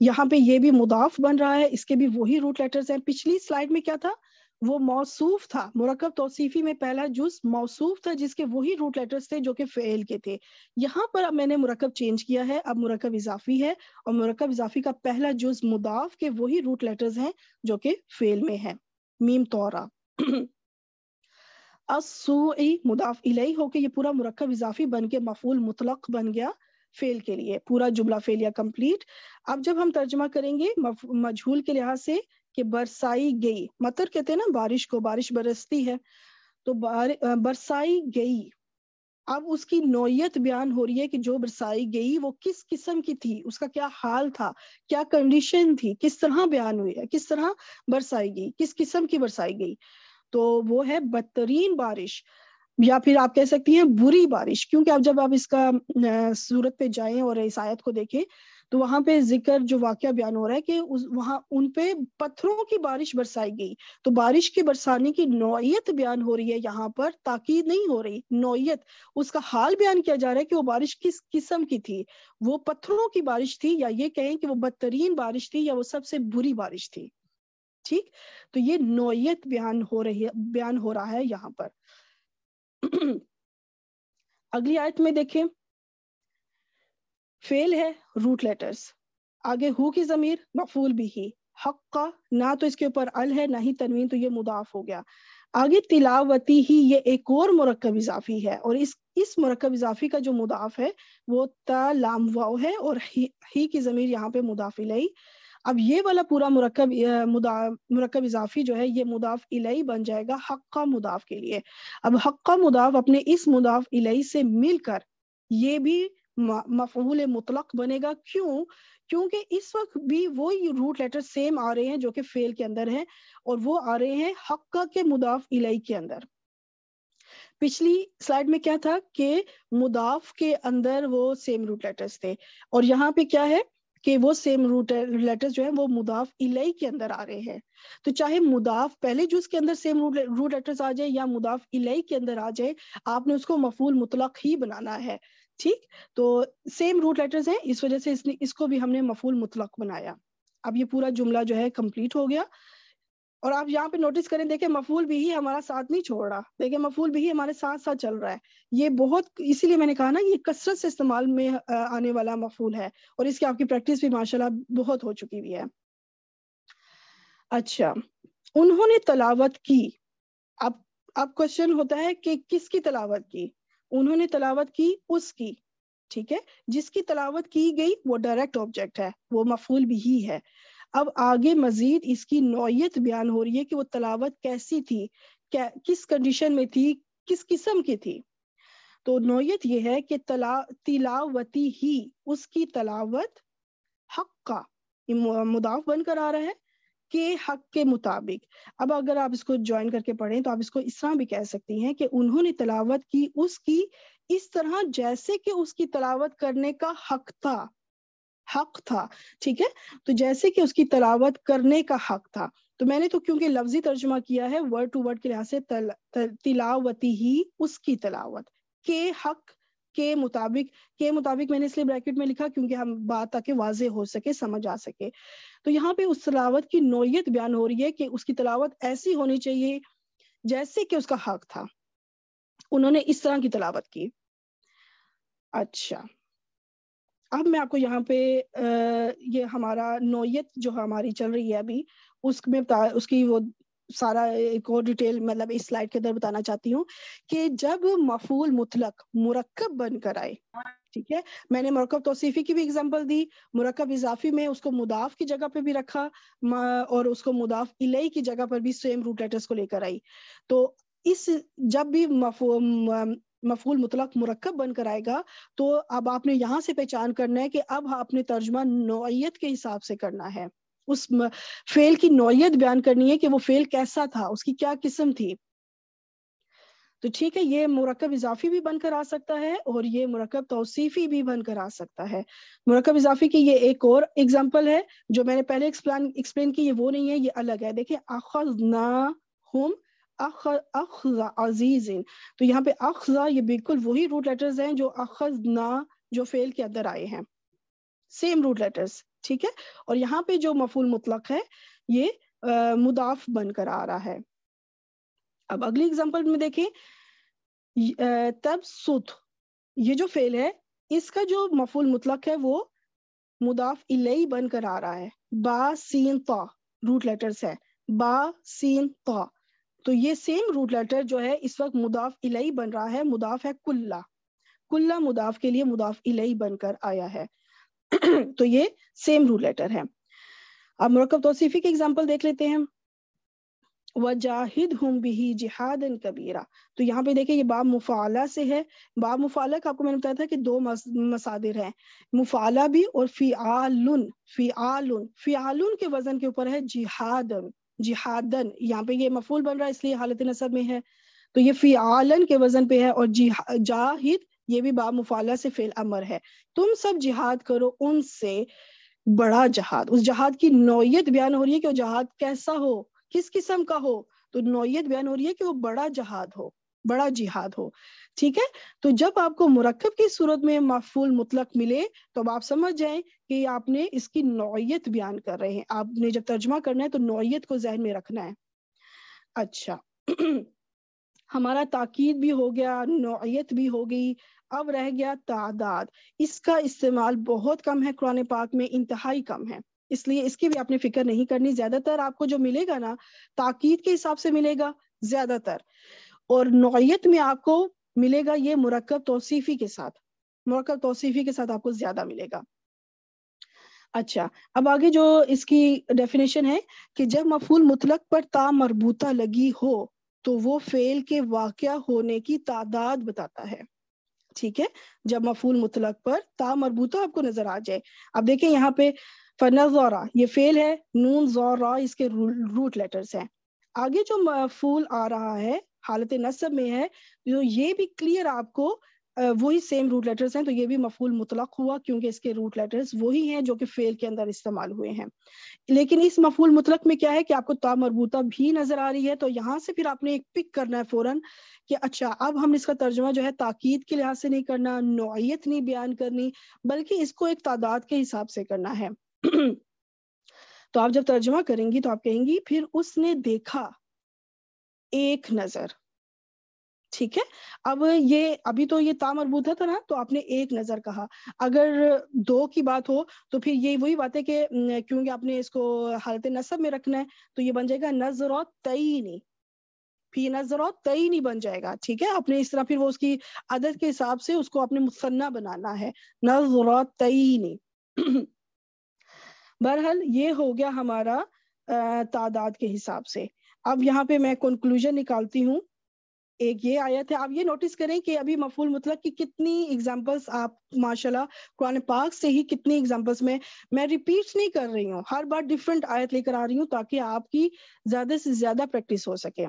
यहाँ पे ये भी मुदाफ बन रहा है इसके भी वही रूट लेटर्स हैं पिछली स्लाइड में क्या था वो मौसूफ था मुरकब तोसीफी में पहला जुज मौसूफ था जिसके वही रूट लेटर्स थे जो कि फेल के थे यहाँ पर अब मैंने मुरकब चेंज किया है अब मुरकब इजाफी है और मुरकब इजाफी का पहला जुज मुदाफ के वही रूट लेटर्स हैं जो कि फेल में है मीम तोरा असुई मुदाफ के होके ये पूरा मुरकब इजाफी बन के मफूल मुतलक बन गया फेल के लिए पूरा जुमला फेल या कंप्लीट अब जब हम तर्जमा करेंगे मजहूल के लिहाज से कि बरसाई गई मतर कहते हैं ना बारिश को बारिश बरसती है तो बार, बरसाई गई अब उसकी नोयत बयान हो रही है कि जो बरसाई गई वो किस किस्म की थी उसका क्या हाल था क्या कंडीशन थी किस तरह बयान हुई है किस तरह बरसाई गई किस किस्म की बरसाई गई तो वो है बदतरीन बारिश या फिर आप कह सकती हैं बुरी बारिश क्योंकि आप जब आप इसका सूरत पे जाएं और इस आयत को देखें तो वहां पे जिक्र जो वाक्य बयान हो रहा है कि उस वहां उन पे पत्थरों की बारिश बरसाई गई तो बारिश के बरसाने की नौयत बयान हो रही है यहाँ पर ताकीद नहीं हो रही नौयत उसका हाल बयान किया जा रहा है कि वो बारिश किस किस्म की थी वो पत्थरों की बारिश थी या ये कहें कि वो बदतरीन बारिश थी या वो सबसे बुरी बारिश थी ठीक तो ये नोयत बयान हो रही है बयान हो रहा है यहाँ पर अगली आयत में देखें फेल है रूट लेटर्स आगे हु की जमीर मफूल भी ही हक का ना तो इसके ऊपर अल है ना ही तनवीन तो ये मुदाफ हो गया आगे तिलावती ही ये एक और मरकब इजाफी है और इस इस मरकब इजाफी का जो मुदाफ है वो तलाम है और ही, ही की जमीर यहाँ पे मुदाफिलई अब ये वाला पूरा मुरकब मुरकब इजाफी जो है ये मुदाफ इलाई बन जाएगा हक्का मुदाफ के लिए अब हक्का मुदाफ अपने इस मुदाफ इलाई से मिलकर ये भी मफूल मुतलक बनेगा क्यों क्योंकि इस वक्त भी वो रूट लेटर सेम आ रहे हैं जो कि फेल के अंदर हैं और वो आ रहे हैं हक्का के मुदाफ इलाई के अंदर पिछली स्लाइड में क्या था कि मुदाफ के अंदर वो सेम रूट लेटर्स थे और यहाँ पे क्या है कि वो सेम रूट लेटर्स जो है वो मुदाफ इलाई के अंदर आ रहे हैं तो चाहे मुदाफ पहले जूस के अंदर सेम रूट रूट लेटर्स आ जाए या मुदाफ इलाई के अंदर आ जाए आपने उसको मफूल मुतलक ही बनाना है ठीक तो सेम रूट लेटर्स हैं इस वजह से इसने इसको भी हमने मफूल मुतलक बनाया अब ये पूरा जुमला जो है कंप्लीट हो गया और आप यहाँ पे नोटिस करें देखे मफूल भी ही हमारा साथ नहीं छोड़ रहा देखे मफूल भी ही हमारे साथ साथ चल रहा है ये बहुत इसीलिए मैंने कहा ना ये कसरत से इस्तेमाल में आने वाला मफूल है और इसकी आपकी प्रैक्टिस भी माशाल्लाह बहुत हो चुकी हुई है अच्छा उन्होंने तलावत की अब अब क्वेश्चन होता है कि किसकी तलावत की उन्होंने तलावत की उसकी ठीक है जिसकी तलावत की गई वो डायरेक्ट ऑब्जेक्ट है वो मफूल भी ही है अब आगे मजीद इसकी नोयत बयान हो रही है कि वो तलावत कैसी थी क्या किस कंडीशन में थी किस किस्म की थी तो नोयत यह है कि तला तिलावती ही उसकी तलावत हक का मुदाफ बनकर आ रहा है के हक के मुताबिक अब अगर आप इसको ज्वाइन करके पढ़ें तो आप इसको इस तरह भी कह सकती हैं कि उन्होंने तलावत की उसकी इस तरह जैसे कि उसकी तलावत करने का हक था हक था ठीक है तो जैसे कि उसकी तलावत करने का हक था तो मैंने तो क्योंकि लफ्जी तर्जमा किया है वर्ड टू वर्ड के लिहाज से तल, तल, तिलावती ही उसकी तलावत के हक के मुताबिक के मुताबिक मैंने इसलिए ब्रैकेट में लिखा क्योंकि हम बात आके वाजे हो सके समझ आ सके तो यहाँ पे उस तलावत की नोयत बयान हो रही है कि उसकी तलावत ऐसी होनी चाहिए जैसे कि उसका हक था उन्होंने इस तरह की तलावत की अच्छा अब मैं आपको यहाँ पे ये हमारा नोयत जो हमारी चल रही है अभी उसमें उसकी वो सारा एक और डिटेल मतलब इस स्लाइड के अंदर बताना चाहती हूँ कि जब मफूल मुतलक मुरक्कब बनकर आए ठीक है मैंने मरकब तोसीफ़ी की भी एग्जांपल दी मरकब इजाफी में उसको मुदाफ की जगह पे भी रखा और उसको मुदाफ इलाई की जगह पर भी सेम रूट लेटर्स को लेकर आई तो इस जब भी मफूल मुतलक मरकब बनकर आएगा तो अब आपने यहाँ से पहचान करना है कि अब आपने तर्जमा नोयत के हिसाब से करना है उस फेल की नोयत बयान करनी है कि वो फेल कैसा था उसकी क्या किस्म थी तो ठीक है ये मरकब इजाफी भी बनकर आ सकता है और ये मरकब तोसीफ़ी भी बनकर आ सकता है मरकब इजाफी की ये एक और एग्जाम्पल है जो मैंने पहले एक्सप्लेन की ये वो नहीं है ये अलग है देखिये आखना हम अखजा तो यहाँ पे अखजा ये बिल्कुल वही रूट लेटर्स हैं जो अखज ना जो फेल के अंदर आए हैं सेम रूट लेटर्स ठीक है और यहाँ पे जो मफूल मुतलक है ये आ, मुदाफ बनकर आ रहा है अब अगली एग्जाम्पल में देखें तब सुत ये जो फेल है इसका जो मफूल मुतलक है वो मुदाफ इलेई बनकर आ रहा है बा सीन तो रूट लेटर्स है बा सीन तो तो ये सेम रूट लेटर जो है इस वक्त मुदाफ इलाई बन रहा है मुदाफ है कुल्ला कुल्ला मुदाफ के लिए मुदाफ इलाई बनकर आया है तो ये सेम रूट लेटर है अब मरकब तोसीफी की एग्जाम्पल देख लेते हैं वजाहिद हम बिही जिहादन कबीरा तो यहाँ पे देखिए ये बाब मुफाला से है बाब मुफाला का आपको मैंने बताया था कि दो मसादिर हैं मुफाला भी और फियालुन फियालुन फियालुन के वजन के ऊपर है जिहादन जिहादन यहाँ पे ये मफूल बन रहा है इसलिए हालत नसब में है तो ये फिलन के वजन पे है और जिहा जाहिद ये भी बा मुफाला से फेल अमर है तुम सब जिहाद करो उनसे बड़ा जहाद उस जहाद की नौयत बयान हो रही है कि वो जहाद कैसा हो किस किस्म का हो तो नौयत बयान हो रही है कि वो बड़ा जहाद हो बड़ा जिहाद हो ठीक है तो जब आपको मुरक्कब की सूरत में मफूल मुतलक मिले तो आप समझ जाए कि आपने इसकी नौयत बयान कर रहे हैं आपने जब तर्जमा करना है तो नौयत को जहन में रखना है अच्छा हमारा ताकीद भी हो गया नौयत भी हो गई अब रह गया तादाद इसका इस्तेमाल बहुत कम है कुरान पाक में इंतहाई कम है इसलिए इसकी भी आपने फिक्र नहीं करनी ज्यादातर आपको जो मिलेगा ना ताकीद के हिसाब से मिलेगा ज्यादातर और नौयत में आपको मिलेगा ये मुरकब तोसीफ़ी के साथ मुरकब तोसीफ़ी के साथ आपको ज्यादा मिलेगा अच्छा अब आगे जो इसकी डेफिनेशन है कि जब मफूल मुतलक पर ता मरबूता लगी हो तो वो फेल के वाक़ होने की तादाद बताता है ठीक है जब मफूल मुतलक पर ता मरबूता आपको नजर आ जाए अब देखें यहाँ पे फना जोरा ये फेल है नून जौरा इसके रूट लेटर्स हैं आगे जो मफूल आ रहा है हालत नसब में है जो तो ये भी क्लियर आपको वही सेम रूट लेटर्स हैं तो ये भी मफूल मुतलक हुआ क्योंकि इसके रूट लेटर्स वही हैं जो कि फेल के अंदर इस्तेमाल हुए हैं लेकिन इस मफूल मुतलक में क्या है कि आपको ता मरबूता भी नजर आ रही है तो यहाँ से फिर आपने एक पिक करना है फौरन कि अच्छा अब हम इसका तर्जमा जो है ताकीद के लिहाज से नहीं करना नौीयत नहीं बयान करनी बल्कि इसको एक तादाद के हिसाब से करना है तो आप जब तर्जमा करेंगी तो आप कहेंगी फिर उसने देखा एक नजर ठीक है अब ये अभी तो ये ता मरबूत है ना तो आपने एक नजर कहा अगर दो की बात हो तो फिर ये वही बात है कि क्योंकि आपने इसको हालत नसब में रखना है तो ये बन जाएगा नजर और तई नहीं फी नजर और तई नहीं बन जाएगा ठीक है आपने इस तरह फिर वो उसकी आदत के हिसाब से उसको आपने मुसन्ना बनाना है नजर और तई नहीं बहरहाल ये हो गया हमारा तादाद के हिसाब से अब यहाँ पे मैं कंक्लूजन निकालती हूँ एक ये आयत है आप ये नोटिस करें कि अभी मफूल मतलब की कितनी एग्जाम्पल्स आप माशाल्लाह कुरान पाक से ही कितनी एग्जाम्पल्स में मैं रिपीट नहीं कर रही हूँ हर बार डिफरेंट आयत लेकर आ रही हूँ ताकि आपकी ज्यादा से ज्यादा प्रैक्टिस हो सके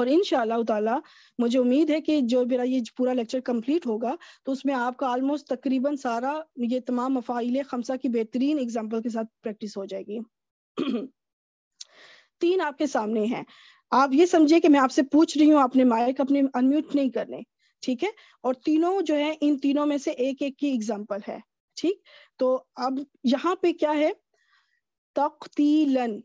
और इन ताला मुझे उम्मीद है कि जो मेरा ये पूरा लेक्चर कंप्लीट होगा तो उसमें आपका ऑलमोस्ट तकरीबन सारा ये तमाम मफाइल खमसा की बेहतरीन एग्जाम्पल के साथ प्रैक्टिस हो जाएगी तीन आपके सामने हैं आप ये समझिए कि मैं आपसे पूछ रही हूँ अपने माइक अपने अनम्यूट नहीं करने ठीक है और तीनों जो है इन तीनों में से एक एक की एग्जाम्पल है ठीक तो अब यहाँ पे क्या है तख्तीलन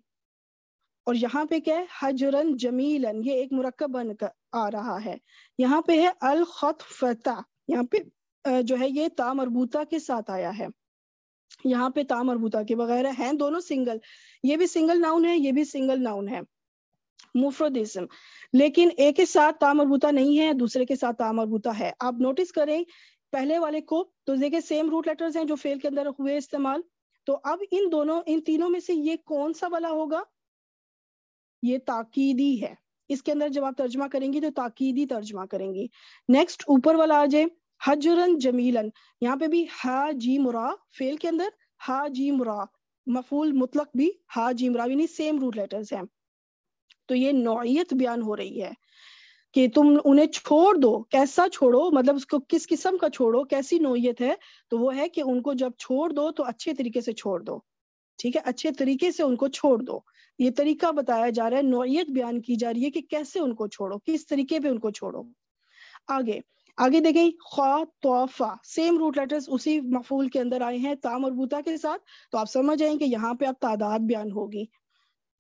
और यहाँ पे क्या है हजरन जमीलन ये एक मुरक्कब बन कर आ रहा है यहाँ पे है अल फता यहाँ पे जो है ये ता मरबूता के साथ आया है यहाँ पे ता मरबूता के वगैरह हैं दोनों सिंगल ये भी सिंगल नाउन है ये भी सिंगल नाउन है मुफ्रोदिज्म लेकिन एक के साथ तामरबूता नहीं है दूसरे के साथ तामरबूता है आप नोटिस करें पहले वाले को तो देखे सेम रूट लेटर्स हैं जो फेल के अंदर हुए इस्तेमाल तो अब इन दोनों इन तीनों में से ये कौन सा वाला होगा ये ताकीदी है इसके अंदर जब आप तर्जमा करेंगी तो ताकीदी तर्जमा करेंगी नेक्स्ट ऊपर वाला आ जाए हजरन जमीलन यहाँ पे भी हा जी मुरा फेल के अंदर हा जी मुरा मफूल मुतलक भी हा जी मुरा यानी सेम रूट लेटर्स हैं तो ये नौत बयान हो रही है कि तुम उन्हें छोड़ दो कैसा छोड़ो मतलब उसको किस किस्म का छोड़ो कैसी नोयत है तो वो है कि उनको जब छोड़ दो तो अच्छे तरीके से छोड़ दो ठीक है अच्छे तरीके से उनको छोड़ दो ये तरीका बताया जा रहा है नौीयत बयान की जा रही है कि कैसे उनको छोड़ो किस तरीके पे उनको छोड़ो आगे आगे देखें खा तोहफा सेम रूट लेटर्स उसी मफूल के अंदर आए हैं और बूता के साथ तो आप समझ आए कि यहाँ पे अब तादाद बयान होगी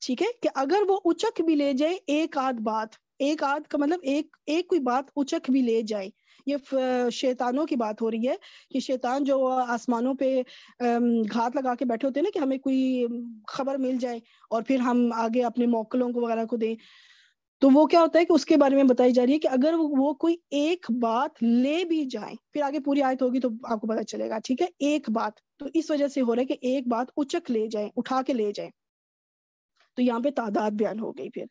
ठीक है कि अगर वो उचक भी ले जाए एक आध बात एक आध का मतलब एक एक कोई बात उचक भी ले जाए ये शैतानों की बात हो रही है कि शैतान जो आसमानों पे घात लगा के बैठे होते हैं ना कि हमें कोई खबर मिल जाए और फिर हम आगे अपने मोकलों को वगैरह को दें तो वो क्या होता है कि उसके बारे में बताई जा रही है कि अगर वो कोई एक बात ले भी जाए फिर आगे पूरी आयत होगी तो आपको पता चलेगा ठीक है एक बात तो इस वजह से हो रहा है कि एक बात उचक ले जाए उठा के ले जाए तो यहाँ पे तादाद बयान हो गई फिर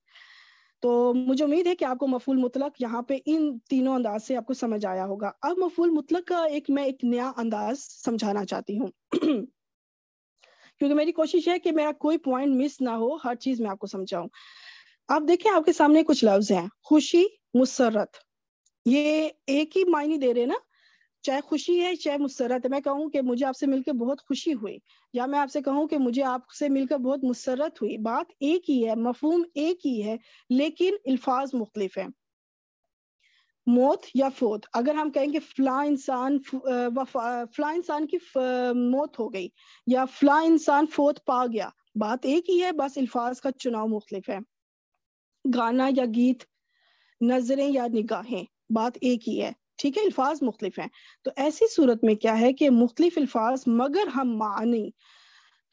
तो मुझे उम्मीद है कि आपको मफूल मुतलक यहाँ पे इन तीनों अंदाज से आपको समझ आया होगा अब मफूल मुतलक का एक मैं एक नया अंदाज समझाना चाहती हूँ क्योंकि मेरी कोशिश है कि मेरा कोई पॉइंट मिस ना हो हर चीज मैं आपको समझाऊं आप देखें आपके सामने कुछ लफ्ज हैं खुशी मुसरत ये एक ही मायने दे रहे ना चाहे खुशी है चाहे मुसरत है मैं कहूँ कि मुझे आपसे मिलकर बहुत खुशी हुई या मैं आपसे कहूँ कि मुझे आपसे मिलकर बहुत मुसरत हुई बात एक ही है मफहम एक ही है लेकिन अल्फाज मुख्तलिफ हैं मौत या फोत अगर हम कहेंगे फला इंसान फला इंसान की मौत हो गई या फला इंसान फोत पा गया बात एक ही है बस अल्फाज का चुनाव मुख्तलिफ है गाना या गीत नजरें या निगाहें बात एक ही है ठीक है अल्फाज मुख्तलिफ हैं तो ऐसी सूरत में क्या है कि मुख्तलिफ अल्फाज मगर हम मानी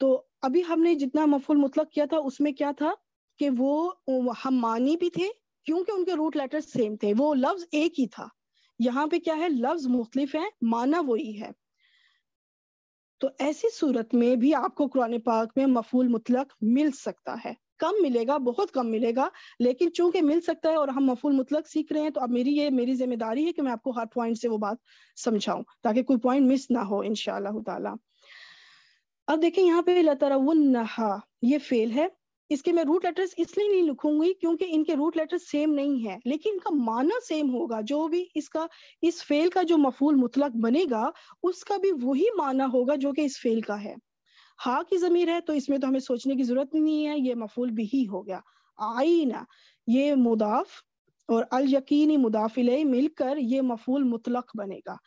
तो अभी हमने जितना मफुल मुतलक किया था उसमें क्या था कि वो हम मानी भी थे क्योंकि उनके रूट लेटर सेम थे वो लफ्ज एक ही था यहाँ पे क्या है लफ्ज मुख्तलिफ है माना वही है तो ऐसी सूरत में भी आपको कुरान पाक में मफूल मुतलक मिल सकता है कम मिलेगा बहुत कम मिलेगा लेकिन चूंकि मिल सकता है और हम मफूल मुतलक सीख रहे हैं तो अब मेरी ये मेरी जिम्मेदारी है कि मैं आपको हर पॉइंट से वो बात समझाऊं ताकि कोई पॉइंट मिस ना हो इनशाला ताला अब देखें यहाँ पे नहा ये फेल है इसके मैं रूट लेटर्स इसलिए नहीं लिखूंगी क्योंकि इनके रूट लेटर्स सेम नहीं है लेकिन इनका माना सेम होगा जो भी इसका इस फेल का जो मफूल मुतलक बनेगा उसका भी वही माना होगा जो कि इस फेल का है हा की जमीर है तो इसमें तो हमें सोचने की जरूरत नहीं है ये मफूल भी ही हो गया आईना ये मुदाफ और अल यकीनी मुदाफिल मिलकर ये मफूल मुतलक बनेगा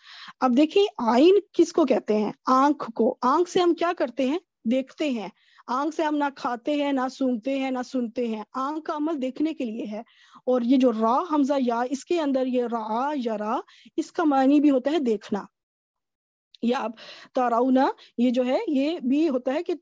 अब देखिए आइन किसको कहते हैं आंख को आंख से हम क्या करते हैं देखते हैं आंख से हम ना खाते हैं ना सूंघते हैं ना सुनते हैं आंख का अमल देखने के लिए है और ये जो रा हमजा या इसके अंदर ये रा या रा इसका मानी भी होता है देखना या आप ताराउना ये जो है ये भी होता है कि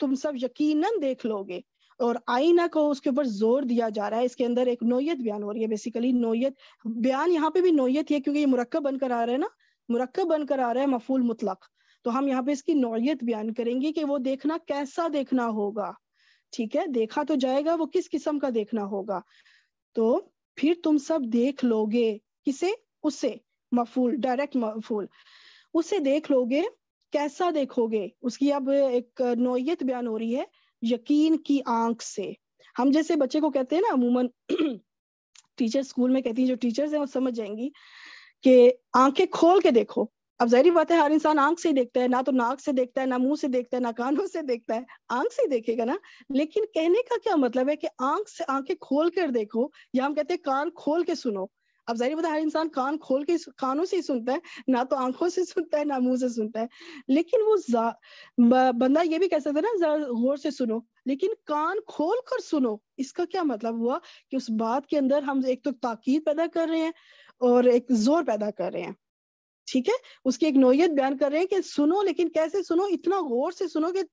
तुम सब यकीनन देख लोगे और आईना को उसके ऊपर जोर दिया जा रहा है इसके अंदर एक नोयत बयान हो रही है बेसिकली नोयत बयान यहाँ पे भी नोयत है क्योंकि ये मुरक्कब बनकर आ रहा है ना मुरक्ब बनकर आ रहा है मफूल मुतलक तो हम यहाँ पे इसकी नोयत बयान करेंगे कि वो देखना कैसा देखना होगा ठीक है देखा तो जाएगा वो किस किस्म का देखना होगा तो फिर तुम सब देख लोगे किसे उसे मफूल डायरेक्ट मफूल उसे देख लोगे कैसा देखोगे उसकी अब एक नोयत बयान हो रही है यकीन की आंख से हम जैसे बच्चे को कहते हैं ना अमूमन टीचर स्कूल में कहती है जो टीचर्स हैं वो समझ जाएंगी कि आंखें खोल के देखो अब जहरी बात है हर इंसान आंख से ही देखता है ना तो नाक से देखता है ना मुंह से देखता है ना कानों से देखता है आंख से ही देखेगा ना लेकिन कहने का क्या मतलब है कि आंख से आंखें खोल कर देखो या हम कहते हैं कान खोल के सुनो अब जाहिर बता तो हर इंसान कान खोल के कानों से ही सुनता है ना तो आंखों से सुनता है ना मुंह से सुनता है लेकिन वो बंदा ये भी कह सकता है ना गौर से सुनो लेकिन कान खोल कर सुनो इसका क्या मतलब हुआ कि उस बात के अंदर हम एक तो ताकीद पैदा कर रहे हैं और एक जोर पैदा कर रहे हैं ठीक है उसकी एक नोयत बयान कर रहे हैं कि सुनो लेकिन कैसे सुनो इतना गौर से सुनो कि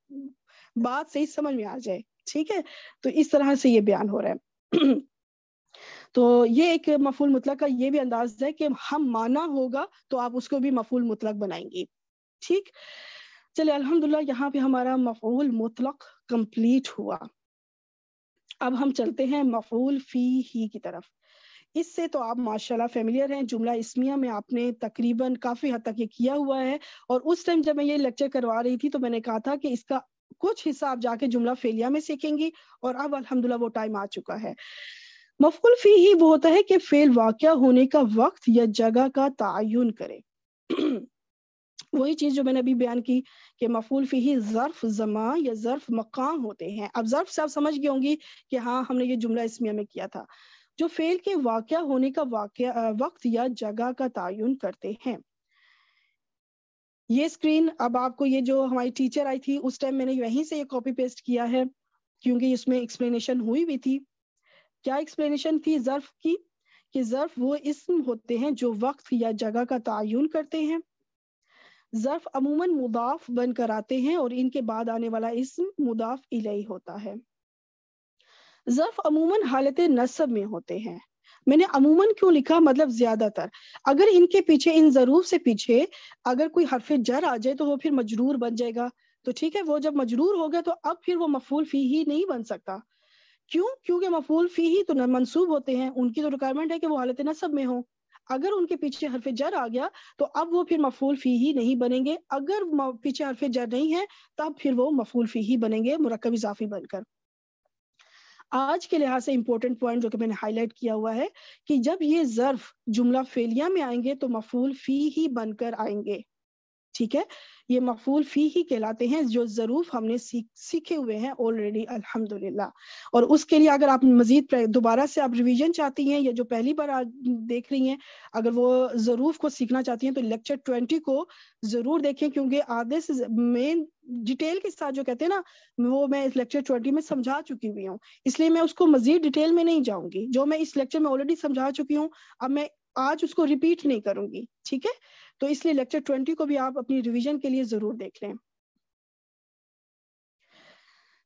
बात सही समझ में आ जाए ठीक है तो इस तरह से ये बयान हो रहा है तो ये एक मफूल मुतलक का ये भी अंदाज है कि हम माना होगा तो आप उसको भी मफूल मुतलक बनाएंगे ठीक चलिए अल्हम्दुलिल्लाह यहाँ पे हमारा मफूल मुतलक कंप्लीट हुआ अब हम चलते हैं मफूल फी ही की तरफ इससे तो आप माशाल्लाह फेमिलियर हैं जुमला इसमिया में आपने तकरीबन काफी हद तक ये किया हुआ है और उस टाइम जब मैं ये लेक्चर करवा रही थी तो मैंने कहा था कि इसका कुछ हिस्सा आप जाके जुमला फेलिया में सीखेंगी और अब अल्हम्दुलिल्लाह वो टाइम आ चुका है मफकुल फी ही वो होता है कि फेल वाक़ होने का वक्त या जगह का तयन करे वही चीज़ जो मैंने अभी बयान की कि मफूल फी ही ज़र्फ जमा या ज़र्फ मकाम होते हैं अब ज़र्फ से आप समझ गए होंगी कि हाँ हमने ये जुमला इसमें में किया था जो फेल के वाक़ होने का वाक़ वक्त या जगह का तयन करते हैं ये स्क्रीन अब आपको ये जो हमारी टीचर आई थी उस टाइम मैंने यहीं से ये कॉपी पेस्ट किया है क्योंकि इसमें एक्सप्लेनेशन हुई भी थी क्या एक्सप्लेनेशन थी जर्फ की कि जर्फ वो इसम होते हैं जो वक्त या जगह का तयन करते हैं जर्फ अमूमन मुदाफ बनकर आते हैं और इनके बाद आने वाला इसम मुदाफ इलई होता है जर्फ अमूमन हालत नसब में होते हैं मैंने अमूमन क्यों लिखा मतलब ज्यादातर अगर इनके पीछे इन जरूर से पीछे अगर कोई हरफ जर आ जाए तो वो फिर मजरूर बन जाएगा तो ठीक है वो जब मजरूर हो गया तो अब फिर वो मफूल फी ही नहीं बन सकता क्यों क्योंकि मफूल फी ही तो मनसूब होते हैं उनकी तो रिक्वायरमेंट है कि वो हालत नसब में हो अगर उनके पीछे हरफ जर आ गया तो अब वो फिर मफूल फी ही नहीं बनेंगे अगर पीछे हरफ जर नहीं है तब फिर वो मफूल फी ही बनेंगे मरकब इजाफी बनकर आज के लिहाज से इम्पोर्टेंट पॉइंट जो कि मैंने हाईलाइट किया हुआ है कि जब ये जर्फ जुमला फेलिया में आएंगे तो मफूल फी ही बनकर आएंगे ठीक है ये मफूल फी ही कहलाते हैं जो ज़रूफ हमने सीख सीखे हुए हैं ऑलरेडी अल्हम्दुलिल्लाह और उसके लिए अगर आप मजीद दोबारा से आप रिवीजन चाहती हैं या जो पहली बार देख रही हैं अगर वो ज़रूफ को सीखना चाहती हैं तो लेक्चर ट्वेंटी को ज़रूर देखें क्योंकि आधे से मेन डिटेल के साथ जो कहते हैं ना वो मैं इस लेक्चर ट्वेंटी में समझा चुकी हुई हूँ इसलिए मैं उसको मजीद डिटेल में नहीं जाऊंगी जो मैं इस लेक्चर में ऑलरेडी समझा चुकी हूँ अब मैं आज उसको रिपीट नहीं करूंगी ठीक है तो इसलिए लेक्चर ट्वेंटी को भी आप अपनी रिविजन के लिए जरूर देख लें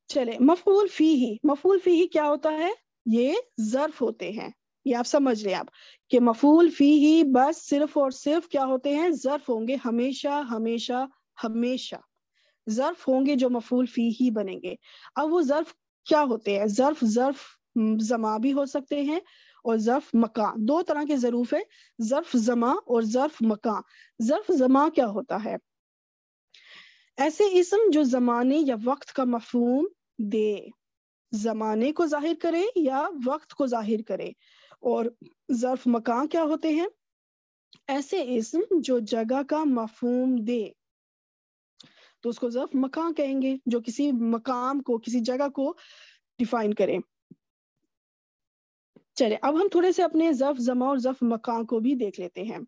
चले मफूल फी ही मफूल फी ही क्या होता है ये जर्फ होते हैं ये आप समझ हैं आप कि मफूल फी ही बस सिर्फ और सिर्फ क्या होते हैं जर्फ होंगे हमेशा हमेशा हमेशा जर्फ होंगे जो मफूल फी ही बनेंगे अब वो जर्फ क्या होते हैं जर्फ जर्फ हम्म, जमा भी हो सकते हैं और ज़र्फ मका दो तरह के ज़रूफ है ज़र्फ जमा और ज़र्फ मका ज़र्फ जमा क्या होता है ऐसे इसम जो जमाने या वक्त का मफहूम दे जमाने को जाहिर करे या वक्त को जाहिर करे और ज़र्फ मका क्या होते हैं ऐसे इसम जो जगह का मफहूम दे तो उसको ज़र्फ मका कहेंगे जो किसी मकाम को किसी जगह को डिफाइन करें चले अब हम थोड़े से अपने जफ जमा और जफ मकान को भी देख लेते हैं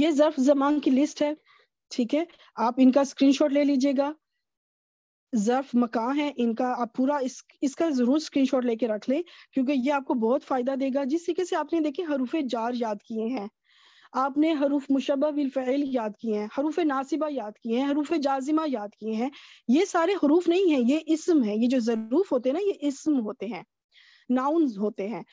ये जफ जमा की लिस्ट है ठीक है आप इनका स्क्रीनशॉट ले लीजिएगा जर्फ मका है इनका आप पूरा इस इसका जरूर स्क्रीनशॉट लेके रख लें क्योंकि ये आपको बहुत फायदा देगा जिस तरीके से आपने देखिए हरूफ जार याद किए हैं आपने हरूफ मुशबा याद किए हैं हरूफ नासिबा याद किए हैं हरूफ जाजिमा याद किए हैं ये सारे हरूफ नहीं है ये इसम है ये जो जरूफ होते हैं ना ये इसम होते हैं नाउन्स होते हैं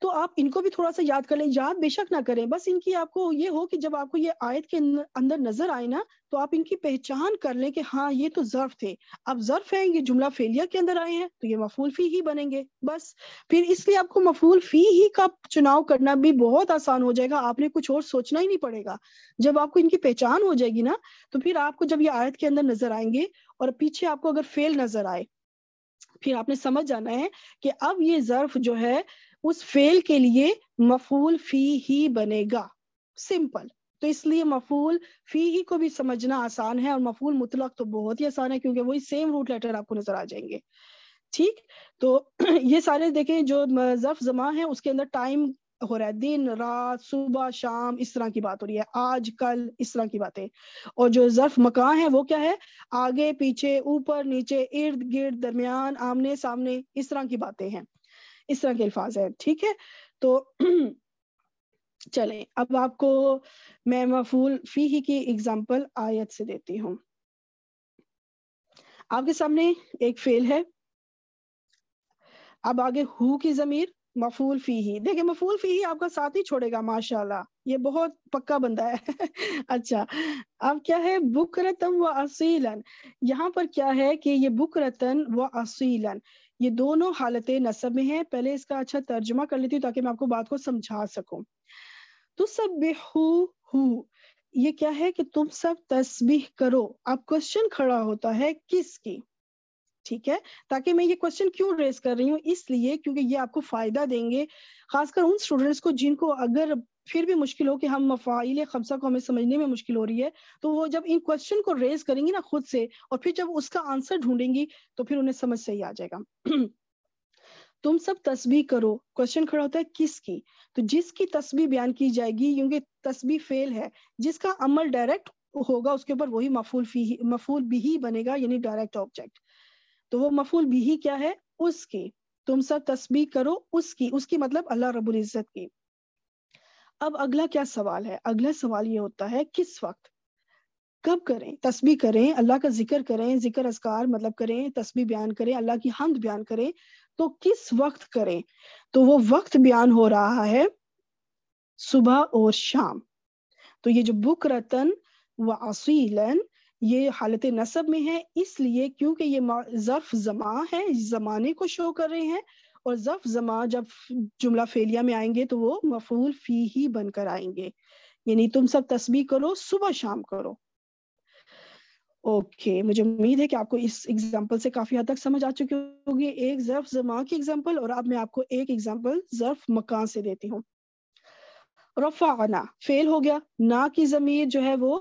तो आप इनको भी थोड़ा सा याद कर लें याद बेशक ना करें बस इनकी आपको ये हो कि जब आपको ये आयत के अं-, अंदर नजर आए ना तो आप इनकी पहचान कर लें कि हाँ ये तो जर्फ थे अब जर्फ है ये जुमला फेलिया के अंदर आए हैं तो ये मफूल फी ही बनेंगे बस फिर इसलिए आपको मफूल फी ही का चुनाव करना भी बहुत आसान हो जाएगा आपने कुछ और सोचना ही नहीं पड़ेगा जब आपको इनकी पहचान हो जाएगी ना तो फिर आपको जब ये आयत के अंदर नजर आएंगे और पीछे आपको अगर फेल नजर आए फिर आपने समझ जाना है कि अब ये जर्फ जो है उस फेल के लिए मफूल फी ही बनेगा सिंपल तो इसलिए मफूल फी ही को भी समझना आसान है और मफूल मुतलक तो बहुत ही आसान है क्योंकि वही सेम रूट लेटर आपको नजर आ जाएंगे ठीक तो ये सारे देखें जो जफ जमा है उसके अंदर टाइम हो रहा है दिन रात सुबह शाम इस तरह की बात हो रही है आज कल इस तरह की बातें और जो जर्फ मकान है वो क्या है आगे पीछे ऊपर नीचे इर्द गिर्द दरमियान आमने सामने इस तरह की बातें हैं इस तरह के अल्फाज है ठीक है तो चलें अब आपको मैं मफूल फी की एग्जाम्पल आयत से देती हूँ आपके सामने एक फेल है अब आगे हु की जमीर मफूल फी ही देखिए मफूल फी ही आपका साथ ही छोड़ेगा माशाल्लाह ये बहुत पक्का बंदा है अच्छा अब क्या है बुक रतन व असीलन यहाँ पर क्या है कि ये बुक रतन व असीलन ये दोनों हालतें नसब में हैं पहले इसका अच्छा तर्जमा कर लेती हूँ ताकि मैं आपको बात को समझा सकूं तो सब बेहू हु ये क्या है कि तुम सब तस्बीह करो अब क्वेश्चन खड़ा होता है किसकी ठीक है ताकि मैं ये क्वेश्चन क्यों रेस कर रही हूँ इसलिए क्योंकि ये आपको फायदा देंगे खासकर उन स्टूडेंट्स को जिनको अगर फिर भी मुश्किल हो कि हम मफाइल खमसा को हमें समझने में मुश्किल हो रही है तो वो जब इन क्वेश्चन को रेज करेंगी ना खुद से और फिर जब उसका आंसर ढूंढेंगी तो फिर उन्हें समझ सही आ जाएगा तुम सब तस्बी करो क्वेश्चन खड़ा होता है किसकी तो जिसकी तस्बी बयान की जाएगी क्योंकि तस्बी फेल है जिसका अमल डायरेक्ट होगा उसके ऊपर वही मफूल फी मफूल भी ही बनेगा यानी डायरेक्ट ऑब्जेक्ट तो वो मफूल भी ही क्या है उसकी तुम सब तस्बी करो उसकी उसकी मतलब अल्लाह रबुल इज़्ज़त की अब अगला क्या सवाल है अगला सवाल ये होता है किस वक्त कब करें तस्बी करें अल्लाह का जिक्र करें जिक्र असकार मतलब करें तस्बी बयान करें अल्लाह की हमद बयान करें तो किस वक्त करें तो वो वक्त बयान हो रहा है सुबह और शाम तो ये जो बुक रतन व असीलन ये हालत नसब में है इसलिए क्योंकि ये जर्फ जमा है जमाने को शो कर रहे हैं और जर्फ जमा जब जुमला फेलिया में आएंगे तो वो मफूल फी ही बनकर आएंगे यानी तुम सब तस्बी करो सुबह शाम करो ओके मुझे उम्मीद है कि आपको इस एग्जाम्पल से काफी हद तक समझ आ चुकी होगी एक जर्फ जमा की एग्जाम्पल और अब मैं आपको एक एग्जाम्पल जर्फ मकान से देती हूँ रफाना फेल हो गया ना की जमीर जो है वो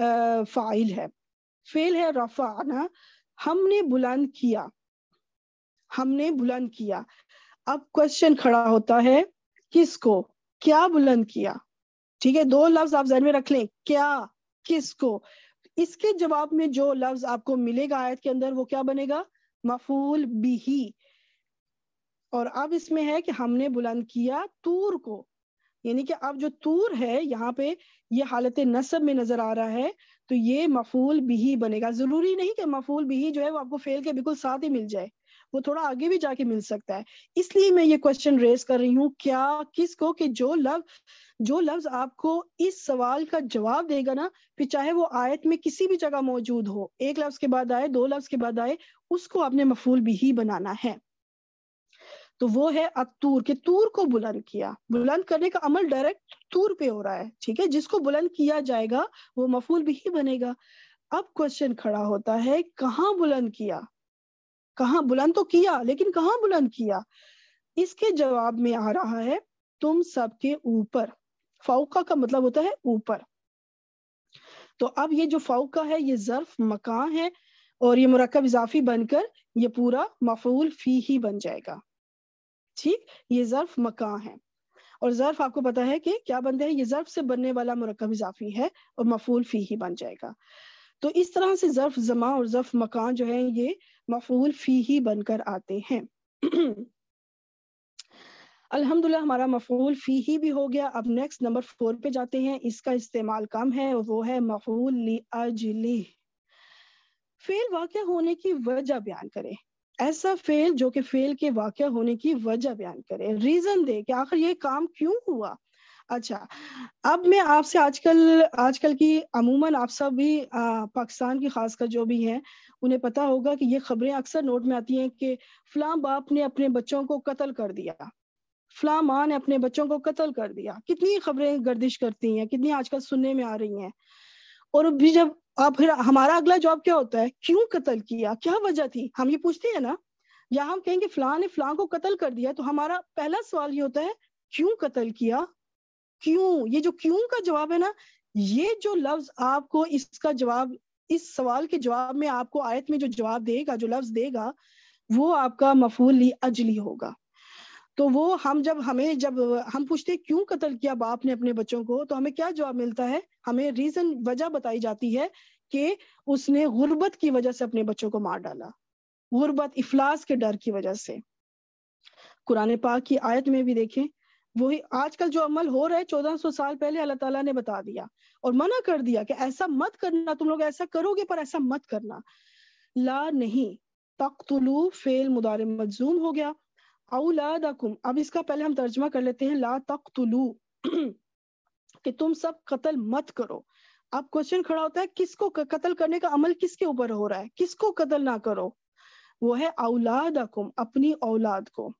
फाइल है फेल है ना हमने बुलंद किया हमने बुलंद किया अब क्वेश्चन खड़ा होता है किसको क्या बुलंद किया ठीक है दो लफ्ज आप जहन में रख लें क्या किसको इसके जवाब में जो लफ्ज आपको मिलेगा आयत के अंदर वो क्या बनेगा मफूल बिही और अब इसमें है कि हमने बुलंद किया तूर को यानी कि अब जो तूर है यहाँ पे ये हालत नसब में नजर आ रहा है तो ये मफूल बिही बनेगा जरूरी नहीं कि मफूल बिही जो है वो आपको फेल के बिल्कुल साथ ही मिल जाए वो थोड़ा आगे भी जाके मिल सकता है इसलिए मैं ये क्वेश्चन रेज कर रही हूँ क्या किसको कि जो लव जो लफ्ज आपको इस सवाल का जवाब देगा ना कि चाहे वो आयत में किसी भी जगह मौजूद हो एक लफ्ज के बाद आए दो लफ्ज के बाद आए उसको आपने मफूल भी ही बनाना है तो वो है अब तूर के तूर को बुलंद किया बुलंद करने का अमल डायरेक्ट तूर पे हो रहा है ठीक है जिसको बुलंद किया जाएगा वो मफूल भी ही बनेगा अब क्वेश्चन खड़ा होता है कहाँ बुलंद किया कहाँ बुलंद तो किया लेकिन कहाँ बुलंद किया इसके जवाब में आ रहा है तुम सबके ऊपर फाउका का मतलब होता है ऊपर तो अब ये जो फाउका है ये जर्फ मकान है और ये मरकब इजाफी बनकर ये पूरा मफूल फी ही बन जाएगा ठीक ये ज़र्फ मका है और ज़र्फ आपको पता है कि क्या बनते हैं ये ज़र्फ से बनने वाला मरकब इजाफी है और मफूल फी ही बन जाएगा तो इस तरह से ज़र्फ जमा और ज़र्फ मकान जो है ये मफूल फी ही बनकर आते हैं अल्हम्दुलिल्लाह हमारा मफूल फी ही भी हो गया अब नेक्स्ट नंबर फोर पे जाते हैं इसका इस्तेमाल कम है और वो है मफूल अजली फेल वाक़ होने की वजह बयान करें ऐसा फेल जो कि फेल के वाक्य होने की वजह बयान करे रीजन दे कि आखिर ये काम क्यों हुआ अच्छा अब मैं आपसे आजकल आजकल की अमूमन आप सब भी पाकिस्तान की खासकर जो भी हैं उन्हें पता होगा कि ये खबरें अक्सर नोट में आती हैं कि फलां बाप ने अपने बच्चों को कत्ल कर दिया फलां माँ ने अपने बच्चों को कत्ल कर दिया कितनी खबरें गर्दिश करती हैं कितनी आजकल सुनने में आ रही हैं और भी जब अब फिर हमारा अगला जॉब क्या होता है क्यों कत्ल किया क्या वजह थी हम ये पूछते हैं ना या हम कहेंगे फलां ने फलां को कत्ल कर दिया तो हमारा पहला सवाल ये होता है क्यों कत्ल किया क्यों ये जो क्यों का जवाब है ना ये जो लफ्ज आपको इसका जवाब इस सवाल के जवाब में आपको आयत में जो जवाब देगा जो लफ्ज देगा वो आपका मफूल अजली होगा तो वो हम जब हमें जब हम पूछते हैं क्यों कत्ल किया बाप ने अपने बच्चों को तो हमें क्या जवाब मिलता है हमें रीजन वजह बताई जाती है कि उसने गुर्बत की वजह से अपने बच्चों को मार डाला गुर्बत इफलास के डर की वजह से कुरान पाक की आयत में भी देखें वही आजकल जो अमल हो रहा है चौदह सौ साल पहले अल्लाह ताला ने बता दिया और मना कर दिया कि ऐसा मत करना तुम लोग ऐसा करोगे पर ऐसा मत करना ला नहीं तख्तुलू फेल मुदार मजूम हो गया औलादकुम अब इसका पहले हम तर्जमा कर लेते हैं ला तख्तुलू कि तुम सब कत्ल मत करो अब क्वेश्चन खड़ा होता है किसको कत्ल करने का अमल किसके ऊपर हो रहा है किसको कत्ल ना करो वो है औलादकुम अपनी औलाद को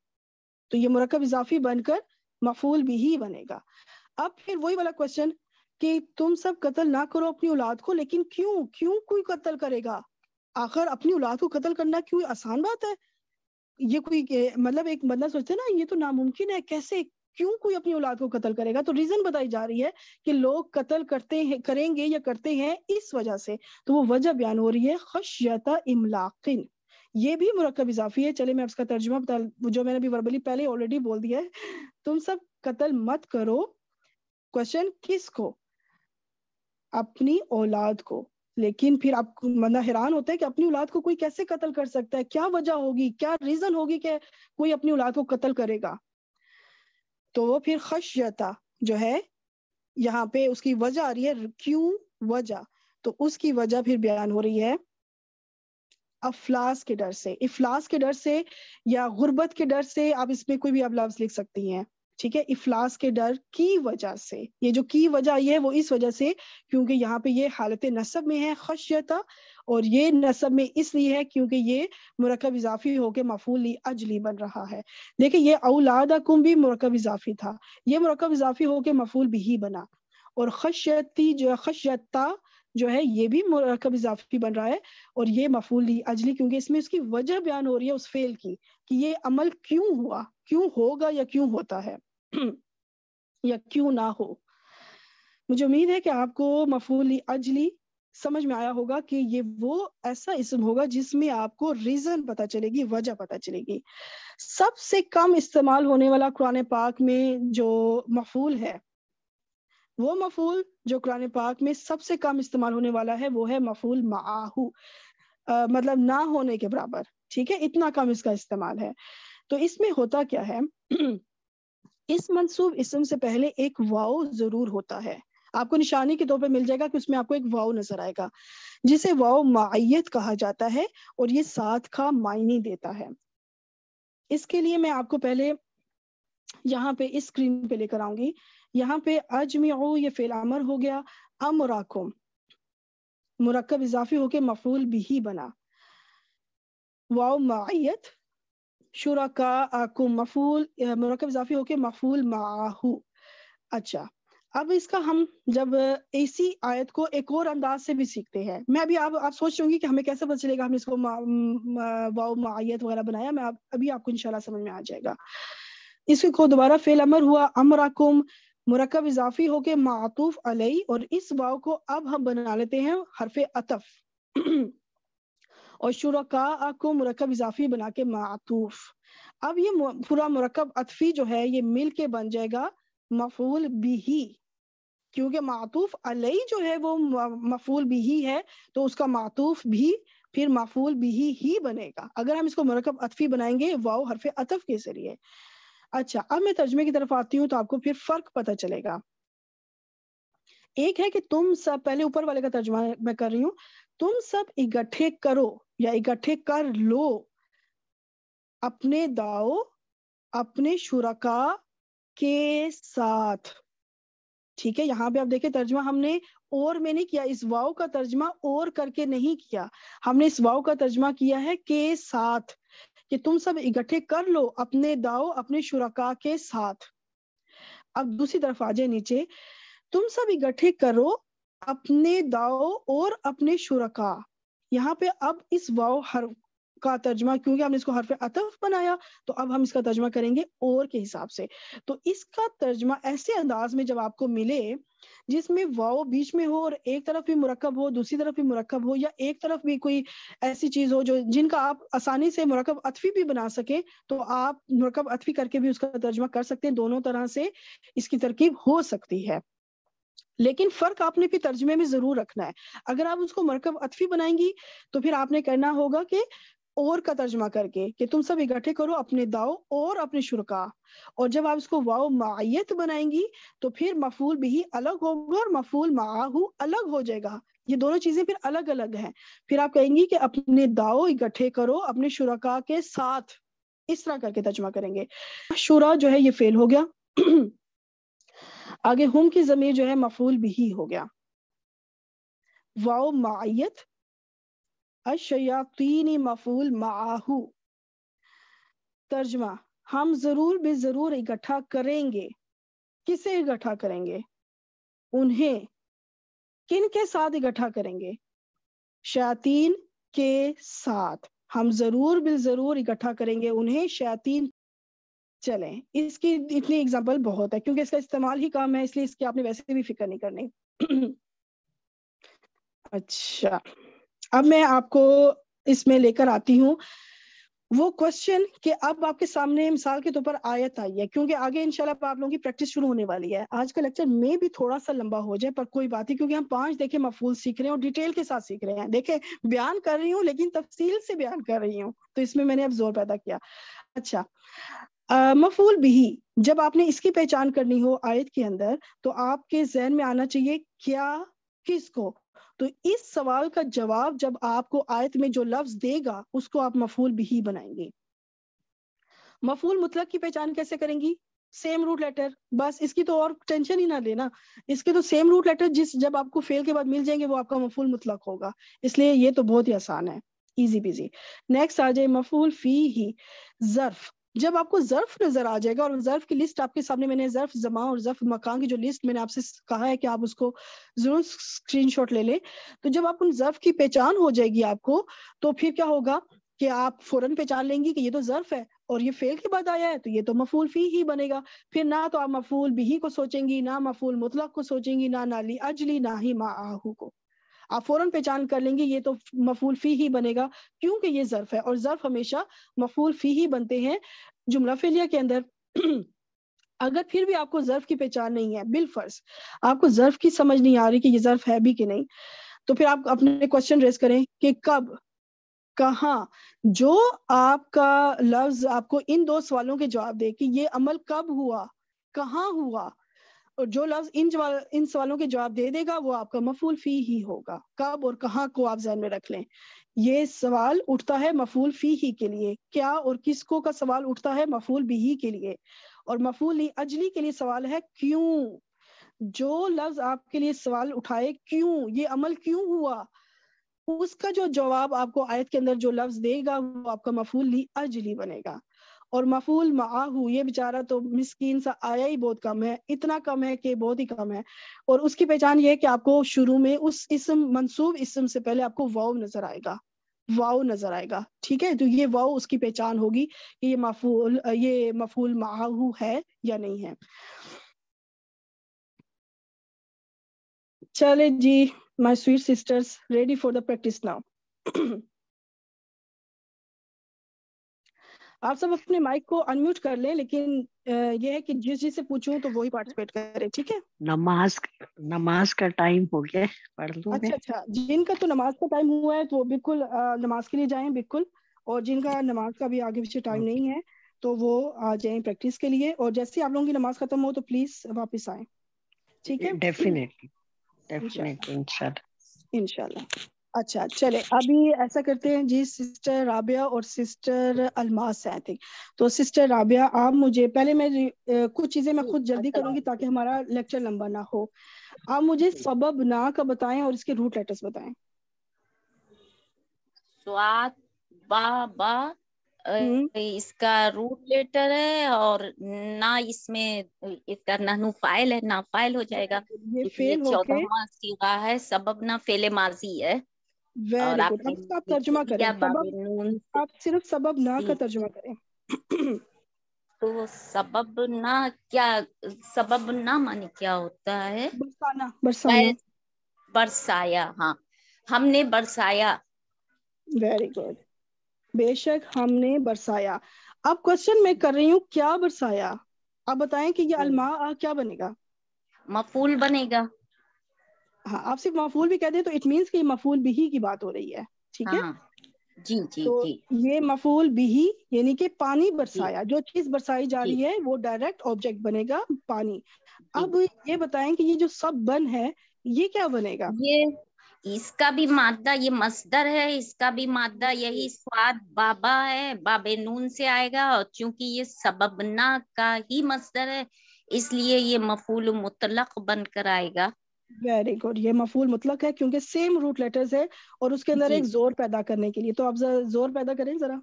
तो ये मरकब इजाफी बनकर मफूल भी ही बनेगा अब फिर वही वाला क्वेश्चन कि तुम सब कत्ल ना करो अपनी औलाद को लेकिन क्यों क्यों कोई कत्ल करेगा आखिर अपनी औलाद को कत्ल करना क्यों आसान बात है ये कोई मतलब एक मतलब सोचते ना ये तो नामुमकिन है कैसे क्यों कोई अपनी औलाद को कत्ल करेगा तो रीजन बताई जा रही है कि लोग कत्ल करते हैं करेंगे या करते हैं इस वजह से तो वो वजह बयान हो रही है खशियता इमलाकिन ये भी मुरकब इजाफी है चले मैं उसका तर्जुमा बता जो मैंने अभी वर्बली पहले ऑलरेडी बोल दिया है तुम सब कत्ल मत करो क्वेश्चन किसको अपनी औलाद को लेकिन फिर आप मतलब हैरान होते हैं कि अपनी औलाद को कोई कैसे कत्ल कर सकता है क्या वजह होगी क्या रीजन होगी कि कोई अपनी औलाद को कत्ल करेगा तो वो फिर जाता जो है यहाँ पे उसकी वजह आ रही है क्यों वजह तो उसकी वजह फिर बयान हो रही है अफलास के डर से इफलास के डर से या गुर्बत के डर से आप इसमें कोई भी आप लफ्ज लिख सकती हैं ठीक है इफलास के डर की वजह से ये जो की वजह आई है वो इस वजह से क्योंकि यहाँ पे ये हालत नसब में है खशयता और ये नसब में इसलिए है क्योंकि ये मरकब इजाफी होकर मफूली अजली बन रहा है देखिए ये औलादा कुम भी मरकब इजाफी था ये मरकब इजाफी होकर मफूल भी ही बना और खशियती जो है खशयता जो है ये भी मरकब इजाफी बन रहा है और ये मफूली अजली क्योंकि इसमें उसकी वजह बयान हो रही है उस फेल की कि ये अमल क्यों हुआ क्यों होगा या क्यों होता है या क्यों ना हो मुझे उम्मीद है कि आपको मफूल अजली समझ में आया होगा कि ये वो ऐसा इसम होगा जिसमें आपको रीजन पता चलेगी वजह पता चलेगी सबसे कम इस्तेमाल होने वाला कुरान पाक में जो मफूल है वो मफूल जो कुरान पाक में सबसे कम इस्तेमाल होने वाला है वो है मफूल माहू मतलब ना होने के बराबर ठीक है इतना कम इसका इस्तेमाल है तो इसमें होता क्या है इस मनसूब इसम से पहले एक वाओ जरूर होता है आपको निशानी के तौर पर मिल जाएगा कि उसमें आपको एक वाओ नजर आएगा जिसे वाओ मायत कहा जाता है और ये साथ का मायने देता है इसके लिए मैं आपको पहले यहाँ पे इस स्क्रीन पे लेकर आऊंगी यहाँ पे अजमिओ ये फेल अमर हो गया अमराको मुरकब इजाफी होके मफूल भी ही बना वाओ मायत शुरा आकुम मफूल मरकब इजाफी होके मफूल माहू अच्छा अब इसका हम जब इसी आयत को एक और अंदाज से भी सीखते हैं मैं अभी आप आप सोच रही कि हमें कैसे पता चलेगा हमने इसको वाओ मायत वगैरह बनाया मैं आप, अभी आपको इंशाल्लाह समझ में आ जाएगा इसी को दोबारा फेल अमर हुआ अमराकुम मुरकब इजाफी होके मातूफ अलई और इस वाव को अब हम बना लेते हैं हरफ अतफ और शुरा को मरकब इजाफी बना के मातूफ अब ये पूरा मरकब अतफी जो है ये मिल के बन जाएगा मफूल बिही क्योंकि मातूफ अलई जो है वो मफूल बिही है तो उसका मातूफ भी फिर मफूल बिही ही बनेगा अगर हम इसको मरकब अतफी बनाएंगे वाओ हरफ अतफ के जरिए अच्छा अब मैं तर्जमे की तरफ आती हूँ तो आपको फिर फर्क पता चलेगा एक है कि तुम सब पहले ऊपर वाले का तर्जमा मैं कर रही हूँ तुम सब इकट्ठे करो या इकट्ठे कर लो अपने दाओ अपने शुरका के साथ ठीक है यहाँ पे आप देखे तर्जमा हमने और में नहीं किया इस वाव का तर्जमा और करके नहीं किया हमने इस वाव का तर्जमा किया है के साथ कि तुम सब इकट्ठे कर लो अपने दाओ अपने शुरका के साथ अब दूसरी तरफ आ जाए नीचे तुम सब इकट्ठे करो अपने दाओ और अपने शुरका यहाँ पे अब इस वाओ हर का तर्जमा क्योंकि हमने इसको हरफ अतफ बनाया तो अब हम इसका तर्जमा करेंगे और के हिसाब से तो इसका तर्जमा ऐसे अंदाज में जब आपको मिले जिसमें वाओ बीच में हो और एक तरफ भी मुरकब हो दूसरी तरफ भी मुरकब हो या एक तरफ भी कोई ऐसी चीज हो जो जिनका आप आसानी से मुरकब अतफी भी बना सके तो आप मुरकब अतफी करके भी उसका तर्जमा कर सकते हैं दोनों तरह से इसकी तरकीब हो सकती है लेकिन फर्क आपने फिर तर्जमे में जरूर रखना है अगर आप उसको मरकब अतफी बनाएंगी तो फिर आपने करना होगा कि और का तर्जमा करके कि तुम सब इकट्ठे करो अपने दाओ और अपने शुरका और जब आप इसको वाओ मायत बनाएंगी तो फिर मफूल भी अलग होगा और मफूल माहू अलग हो जाएगा ये दोनों चीजें फिर अलग अलग हैं फिर आप कहेंगी कि अपने दाओ इकट्ठे करो अपने शुरका के साथ इस तरह करके तर्जमा करेंगे शुरा जो है ये फेल हो गया आगे हम की जमीर जो है मफूल भी हो गया वाओ मायत अशयातीन मफूल माहू तर्जमा हम जरूर भी जरूर इकट्ठा करेंगे किसे इकट्ठा करेंगे उन्हें किन के साथ इकट्ठा करेंगे शयातीन के साथ हम जरूर बिल जरूर इकट्ठा करेंगे उन्हें शयातीन चले इसकी इतनी एग्जाम्पल बहुत है क्योंकि इसका इस्तेमाल ही कम है इसलिए इसकी आपने वैसे भी फिक्र नहीं करनी अच्छा अब मैं आपको इसमें लेकर आती हूँ वो क्वेश्चन कि अब आपके सामने मिसाल के तौर पर आयत आई है क्योंकि आगे इंशाल्लाह आप लोगों की प्रैक्टिस शुरू होने वाली है आज का लेक्चर में भी थोड़ा सा लंबा हो जाए पर कोई बात नहीं क्योंकि हम पांच देखे मफूल सीख रहे हैं और डिटेल के साथ सीख रहे हैं देखे बयान कर रही हूँ लेकिन तफसील से बयान कर रही हूँ तो इसमें मैंने अब जोर पैदा किया अच्छा मफूल भी जब आपने इसकी पहचान करनी हो आयत के अंदर तो आपके जहन में आना चाहिए क्या किसको तो इस सवाल का जवाब जब आपको आयत में जो लफ्ज देगा उसको आप मफूल भी बनाएंगे मफूल मुतलक की पहचान कैसे करेंगी सेम रूट लेटर बस इसकी तो और टेंशन ही ना लेना इसके तो सेम रूट लेटर जिस जब आपको फेल के बाद मिल जाएंगे वो आपका मफूल मुतलक होगा इसलिए ये तो बहुत ही आसान है इजी बिजी नेक्स्ट आ जाए मफूल फी ही जर्फ जब आपको जर्फ नजर आ जाएगा और जर्फ की लिस्ट आपके सामने मैंने जर्फ जमा और जर्फ मकान की जो लिस्ट मैंने आपसे कहा है कि आप उसको जरूर स्क्रीनशॉट ले लें तो जब आप उन जर्फ की पहचान हो जाएगी आपको तो फिर क्या होगा कि आप फौरन पहचान लेंगी कि ये तो जर्फ है और ये फेल के बाद आया है तो ये तो मफूल फी ही बनेगा फिर ना तो आप मफूल बिही को सोचेंगी ना मफूल मुतलक को सोचेंगी ना नाली अजली ना ही मा आहू को आप फौरन पहचान कर लेंगे ये तो मफूल फी ही बनेगा क्योंकि ये जर्फ है और जर्फ हमेशा मफूल फी ही बनते हैं जुमला फेलिया के अंदर अगर फिर भी आपको जर्फ की पहचान नहीं है बिलफर्ज आपको जर्फ की समझ नहीं आ रही कि ये जर्फ है भी कि नहीं तो फिर आप अपने क्वेश्चन रेस करें कि कब कहा जो आपका लफ्ज आपको इन दो सवालों के जवाब दे कि ये अमल कब हुआ कहाँ हुआ और जो लफ्ज इन जवाल इन सवालों के जवाब दे देगा वो आपका मफूल फी ही होगा कब और कहाँ को आप जहन में रख लें ये सवाल उठता है मफूल फी ही के लिए क्या और किसको का सवाल उठता है मफूल ही के लिए और मफूल अजली के लिए सवाल है क्यों जो लफ्ज आपके लिए सवाल उठाए क्यों ये अमल क्यों हुआ उसका जो जवाब आपको आयत के अंदर जो लफ्ज देगा वो आपका मफूल अजली बनेगा और मफूल माहू ये बेचारा तो मिसकीन सा आया ही बहुत कम है इतना कम है कि बहुत ही कम है और उसकी पहचान ये है कि आपको शुरू में उस इसम मनसूब इसम से पहले आपको वाव नजर आएगा वाव नजर आएगा ठीक है तो ये वाव उसकी पहचान होगी कि ये मफूल ये मफूल माहू है या नहीं है चले जी my sweet sisters ready for the practice now आप सब अपने माइक को अनम्यूट कर लें लेकिन ये है कि जिस जिस से पूछूं तो वही पार्टिसिपेट करें ठीक है नमाज नमाज का टाइम हो गया पढ़ लूं अच्छा अच्छा जिनका तो नमाज का टाइम हुआ है तो वो बिल्कुल नमाज के लिए जाएं बिल्कुल और जिनका नमाज का भी आगे पीछे टाइम नहीं है तो वो आ जाएं प्रैक्टिस के लिए और जैसे आप लोगों की नमाज खत्म हो तो प्लीज वापस आए ठीक है डेफिनेटली डेफिनेटली इंशाल्लाह इंशाल्लाह अच्छा चले अभी ऐसा करते हैं जी सिस्टर राबिया और सिस्टर अलमास हैं थिंक तो सिस्टर राबिया आप मुझे पहले मैं कुछ चीजें मैं खुद जल्दी अच्छा। करूंगी ताकि हमारा लेक्चर लंबा ना हो आप मुझे सबब ना का बताएं और इसके रूट लेटर्स बताएं स्वाद बा बा हम्म। इसका रूट लेटर है और ना इसमें इसका नहनु फाइल है ना फाइल हो जाएगा ये फेल हो के है सबब ना फेले माजी है आप तर्जुमा करें आप सिर्फ सबब ना का तर्जुमा करें तो सबब ना क्या सबब ना माने क्या होता है बरसाना बरसाया हाँ हमने बरसाया वेरी गुड बेशक हमने बरसाया अब क्वेश्चन मैं कर रही हूँ क्या बरसाया आप बताएं कि ये हम्म। अलमा क्या बनेगा मफूल बनेगा हाँ आप सिर्फ मफूल भी कह दें तो इट मीन्स की मफूल बिही की बात हो रही है ठीक है हाँ, जी जी तो जी ये मफूल बिही यानी कि पानी बरसाया जो चीज बरसाई जा रही है वो डायरेक्ट ऑब्जेक्ट बनेगा पानी अब ये बताएं कि ये जो सब बन है ये क्या बनेगा ये इसका भी मादा ये मस्दर है इसका भी मादा यही स्वाद बाबा है बाबे नून से आएगा और चूंकि ये सबबना का ही मस्दर है इसलिए ये मफूल मुतलक बनकर आएगा वेरी गुड ये मफूल मुतलक है क्योंकि सेम रूट लेटर्स है और उसके अंदर एक जोर पैदा करने के लिए तो आप जोर पैदा करें जरा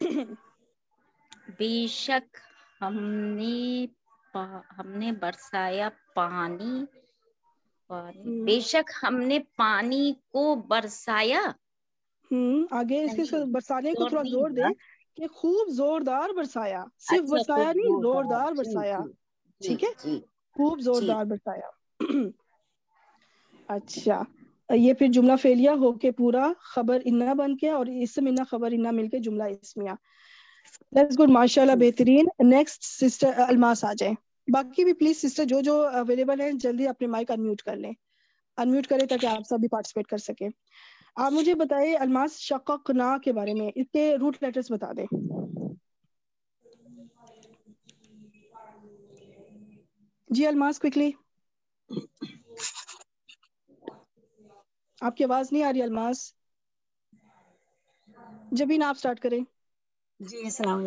बेशक हमने हमने बरसाया पानी पानी हम्म। बेशक हमने पानी को बरसाया हम्म आगे इसके बरसाने को थोड़ा जोर दे कि खूब जोरदार बरसाया सिर्फ अच्छा, बरसाया नहीं जोरदार बरसाया ठीक है खूब जोरदार बरसाया अच्छा ये फिर जुमला फेलिया होके पूरा खबर इन्ना बन गया और इसम इन्ना खबर इन्ना मिलके जुमला इसमिया दैट्स गुड माशाल्लाह बेहतरीन नेक्स्ट सिस्टर अलमास आ जाए बाकी भी प्लीज सिस्टर जो जो अवेलेबल है जल्दी अपने माइक अनम्यूट कर लें अनम्यूट करें ताकि आप सब भी पार्टिसिपेट कर सके आप मुझे बताइए अलमास शकना के बारे में इसके रूट लेटर्स बता दें जी अलमास क्विकली आपकी आवाज नहीं आ रही अलमास जबीन आप स्टार्ट करें जी अस्सलाम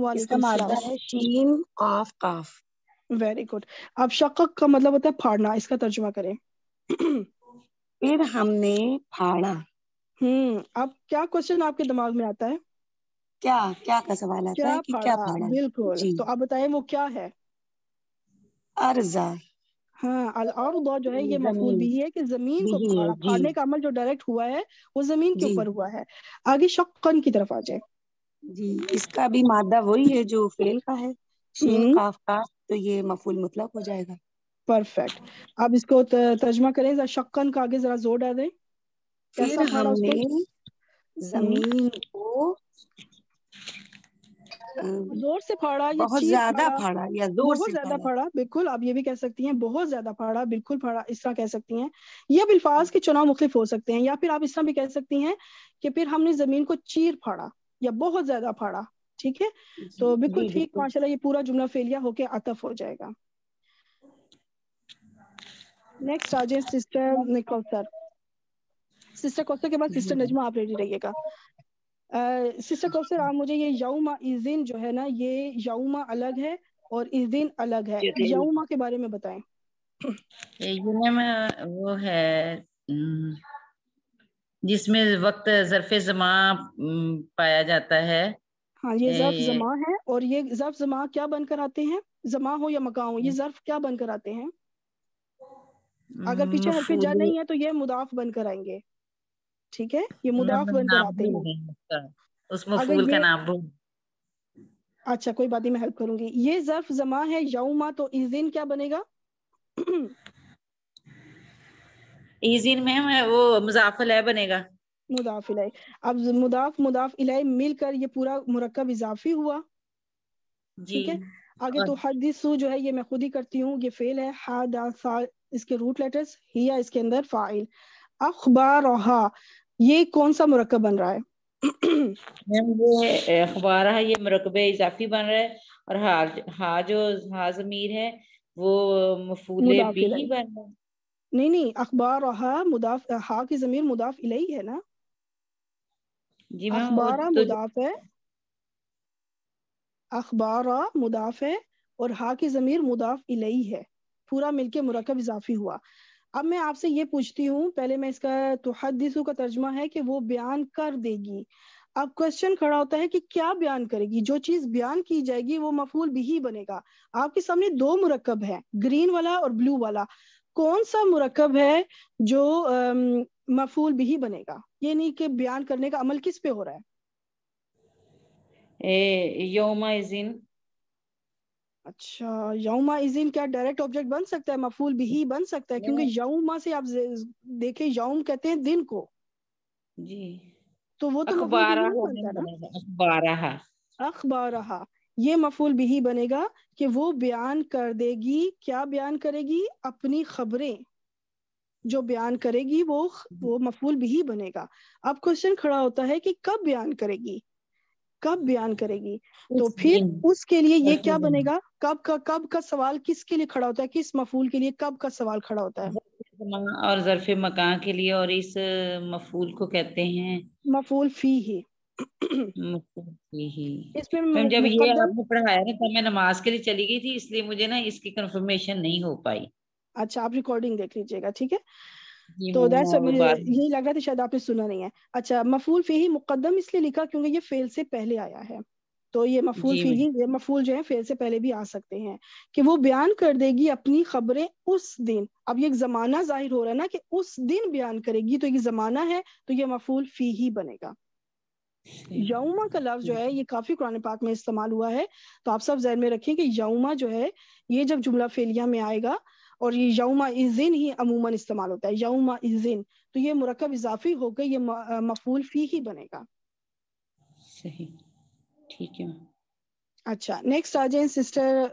वालेकुम काफ काफ वेरी गुड अब शक का मतलब होता है फाड़ना इसका तर्जुमा करें फिर हमने फाड़ा हम्म अब क्या क्वेश्चन आपके दिमाग में आता है क्या क्या का सवाल आता क्या है कि फाड़ा, क्या फाड़ा बिल्कुल तो आप बताएं वो क्या है अर्जा हाँ जो है ये मफूल भी है कि जमीन को फाड़ने का अमल जो डायरेक्ट हुआ है वो जमीन के ऊपर हुआ है आगे शक्कन की तरफ आ जाए जी इसका भी मादा वही है जो फेल का है काफ हम्म। का तो ये मफूल मुतलक हो जाएगा परफेक्ट अब इसको तर्जमा करें जरा शक्कन का आगे जरा जोर डाल दें फिर हमने जमीन को हम्म। जोर से फाड़ा या बहुत ज्यादा फाड़ा या जोर से ज्यादा फाड़ा बिल्कुल आप ये भी कह सकती हैं बहुत ज्यादा फाड़ा बिल्कुल फाड़ा इस तरह कह सकती हैं ये अब अल्फाज के चुनाव मुख्तलिफ हो सकते हैं या फिर आप इस तरह भी कह सकती हैं कि फिर हमने जमीन को चीर फाड़ा या बहुत ज्यादा फाड़ा ठीक है तो बिल्कुल ठीक माशाल्लाह ये पूरा जुमला फेलिया होके अतफ हो जाएगा नेक्स्ट आ sister Nicole sir sister Kaushal के बाद सिस्टर हम्म। नजमा आप रेडी रहिएगा सिस्टर कौशर आप मुझे ये यौमा इस दिन जो है ना ये यौमा अलग है और इस दिन अलग है तो यौमा के बारे में बताएं वो है जिसमें वक्त जरफे जमा पाया जाता है हाँ ये जर्फ जमा है और ये जर्फ जमा क्या बनकर आते हैं जमा हो या मका हो ये हम्म। जर्फ क्या बनकर आते हैं अगर पीछे हरफे जा नहीं है तो ये मुदाफ बनकर आएंगे ठीक है ये मुद्रा बन जाते हैं उसमें फूल का नाम भूल अच्छा कोई बात नहीं मैं हेल्प करूंगी ये जर्फ जमा है यौमा तो इस दिन क्या बनेगा इस दिन में वो मुजाफ इलाय बनेगा मुदाफ इलाय अब मुदाफ मुदाफ इलाय मिलकर ये पूरा मुरक्कब इजाफी हुआ ठीक है आगे तो हदीसु जो है ये मैं खुद ही करती हूँ ये फेल है हा दा सा इसके रूट लेटर्स ही या इसके अंदर फाइल अखबार ये कौन सा मुरकब बन रहा है मैम ये अखबार है ये मरकब इजाफी बन रहा है और हा हा जो हा जमीर है वो मफूल बी बन रहा है नहीं नहीं अखबार हा मुदाफ हा की जमीर मुदाफ इलाही है ना जी मैम अखबार तो... मुदाफ है अखबार मुदाफ है और हा की जमीर मुदाफ इलाही है पूरा मिलके मुरकब इजाफी हुआ अब मैं आपसे ये पूछती हूँ पहले मैं इसका तहदीसु का तर्जमा है कि वो बयान कर देगी अब क्वेश्चन खड़ा होता है कि क्या बयान करेगी जो चीज बयान की जाएगी वो मफूल भी ही बनेगा आपके सामने दो मुरकब है ग्रीन वाला और ब्लू वाला कौन सा मुरकब है जो अम, मफूल भी बनेगा ये नहीं कि बयान करने का अमल किस पे हो रहा है ए, अच्छा यौमा इज क्या डायरेक्ट ऑब्जेक्ट बन सकता है मफूल भी ही बन सकता है क्योंकि यौमा से आप देखें यौम कहते हैं दिन को जी तो वो तो अखबारा अखबारा ये मफूल भी ही बनेगा कि वो बयान कर देगी क्या बयान करेगी अपनी खबरें जो बयान करेगी वो वो मफूल भी बनेगा अब क्वेश्चन खड़ा होता है कि कब बयान करेगी कब बयान करेगी तो फिर उसके लिए ये क्या बनेगा कब का कब का सवाल किसके लिए खड़ा होता है किस मफूल के लिए कब का सवाल खड़ा होता है और जरफे मकान के लिए और इस मफूल को कहते हैं मफूल फी ही इसमें जब ये आपने पढ़ाया ना तब मैं नमाज के लिए चली गई थी इसलिए मुझे ना इसकी कंफर्मेशन नहीं हो पाई अच्छा आप रिकॉर्डिंग देख लीजिएगा ठीक है तो दैट्स मुझे यही लग रहा था शायद आपने सुना नहीं है अच्छा मफूल फी मुकदम इसलिए लिखा क्योंकि ये फेल से पहले आया है तो ये मफूल फी ये मफूल जो है फेल से पहले भी आ सकते हैं कि वो बयान कर देगी अपनी खबरें उस दिन अब ये एक जमाना जाहिर हो रहा है ना कि उस दिन बयान करेगी तो ये जमाना है तो ये मफूल फी ही बनेगा यौमा का लफ्ज जो है ये काफी कुरान पाक में इस्तेमाल हुआ है तो आप सब जहन में रखें कि यौमा जो है ये जब जुमला फेलिया में आएगा और ये यौम इजिन ही अमूमन इस्तेमाल होता है यौम इजिन तो ये मरकब इजाफी होकर ये मफूल फी ही बनेगा सही ठीक है अच्छा नेक्स्ट आ जाए सिस्टर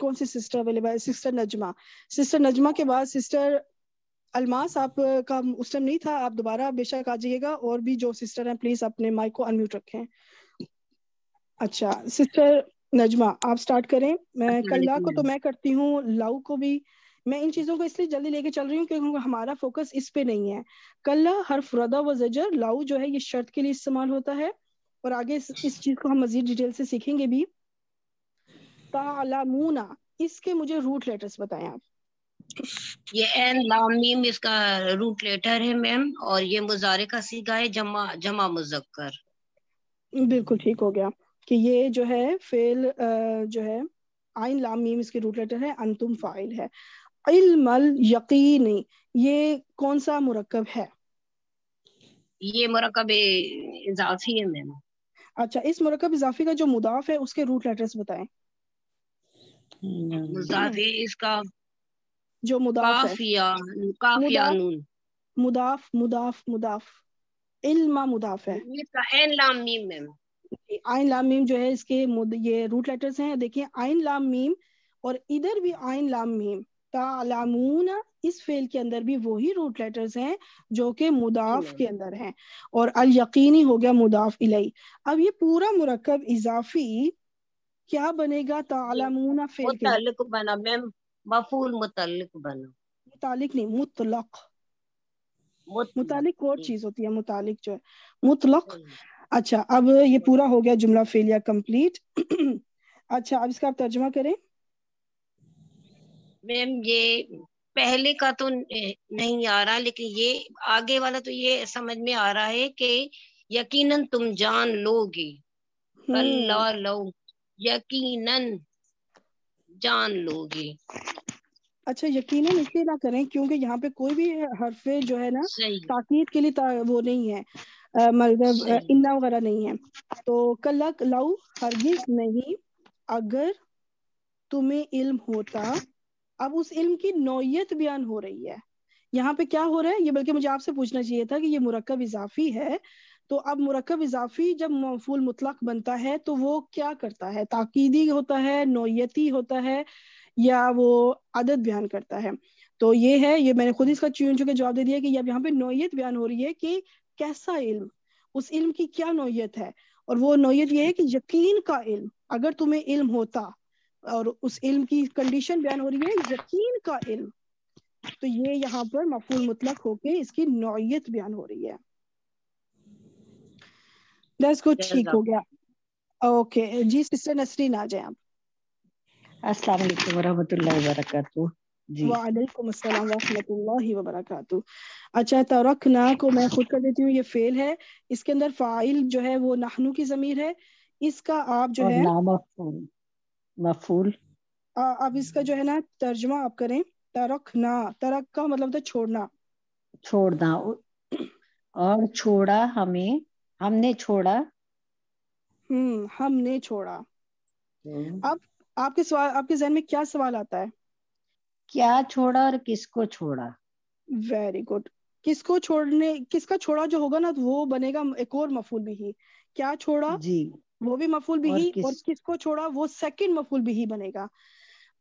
कौन सी sister available sister Najma sister Najma के बाद सिस्टर अलमास आप का उस टाइम नहीं था आप दोबारा बेशक आ जाइएगा और भी जो सिस्टर हैं प्लीज अपने माइक को अनम्यूट रखें अच्छा सिस्टर नजमा आप स्टार्ट करें मैं कल्ला को तो मैं करती हूँ लाऊ को भी मैं इन चीजों को इसलिए जल्दी लेके चल रही हूँ क्योंकि हमारा फोकस इस पे नहीं है कल्ला हर रदा व जजर जो है ये शर्त के लिए इस्तेमाल होता है और आगे इस, इस चीज को हम मजीद डिटेल से सीखेंगे भी तालामूना इसके मुझे रूट लेटर्स बताएं आप ये एन लामीम इसका रूट लेटर है मैम और ये मुजारे का सीगा है जमा जमा मुजक्कर बिल्कुल ठीक हो गया कि ये जो है फेल जो है आइन लाम मीम इसकी रूट लेटर है अंतुम फाइल है इल्मल यकीनी ये कौन सा मुरकब है ये मुरकब इजाफी है मैम अच्छा इस मुरकब इजाफी का जो मुदाफ है उसके रूट लेटर्स बताएं हम्म। मुदाफी इसका जो मुदाफ काफिया, काफिया मुदाफ मुदाफ मुदाफ इल्मा मुदाफ है इसका एन तो लाम मीम मैम आइन लाम मीम जो है इसके ये रूट लेटर्स हैं देखिए आइन लाम मीम और इधर भी आइन लाम मीम तालामून इस फेल के अंदर भी वही रूट लेटर्स हैं जो कि मुदाफ के अंदर हैं और अल यकीनी हो गया मुदाफ इलाई अब ये पूरा मुरकब इजाफी क्या बनेगा तालामून फेल के मुतालिक नहीं मुतलक मुतालिक और चीज होती है मुतालिक जो है मुतलक हम्म। अच्छा अब ये पूरा हो गया जुमला फेलिया कंप्लीट अच्छा अब इसका आप तर्जमा करें मैम ये पहले का तो नहीं आ रहा लेकिन ये आगे वाला तो ये समझ में आ रहा है कि यकीनन तुम जान लोगे हम्म। अल्लाह लो यकीनन जान लोगे अच्छा यकीनन इसलिए ना करें क्योंकि यहाँ पे कोई भी हरफे जो है ना ताकीद के लिए ता, वो नहीं है मतलब इन्ना वगैरह नहीं है तो कलक लाऊ हरगिज नहीं अगर तुम्हें इल्म होता अब उस इल्म की नौयत बयान हो रही है यहाँ पे क्या हो रहा है ये बल्कि मुझे आपसे पूछना चाहिए था कि ये मुरकब इजाफी है तो अब मुरकब इजाफी जब मफूल मुतलक बनता है तो वो क्या करता है ताकीदी होता है नोयती होता है या वो आदत बयान करता है तो ये है ये मैंने खुद इसका चुन चुके जवाब दे दिया कि अब यहाँ पे नोयत बयान हो रही है कि कैसा इल्म उस इल्म की क्या नोयत है और वो नोयत ये है कि यकीन का इल्म अगर तुम्हें इल्म होता और उस इल्म की कंडीशन बयान हो रही है यकीन का इल्म तो ये यहाँ पर मफूल मुतलक होके इसकी नोयत बयान हो रही है को ठीक हो गया ओके जी सिस्टर नसरीन आ जाए आप अस्सलाम वरहमत लाबरकू वालेकुम वरहमतुल्लाहि वबरकातु अच्छा, को मैं खुद कर देती हूँ ये फेल है इसके अंदर फाइल जो है वो नहनु की जमीर है इसका आप जो है मफूल इसका जो है ना तर्जमा आप करें ना तरक का मतलब था तो छोड़ना छोड़ना और छोड़ा हमें हमने छोड़ा हम्म हमने छोड़ा हम्म। अब आपके सवाल आपके जहन में क्या सवाल आता है क्या छोड़ा और किसको छोड़ा वेरी गुड किसको छोड़ने किसका छोड़ा जो होगा ना वो बनेगा एक और मफूल भी ही क्या छोड़ा जी वो भी मफूल भी और ही किस... और किसको छोड़ा वो सेकंड मफूल भी ही बनेगा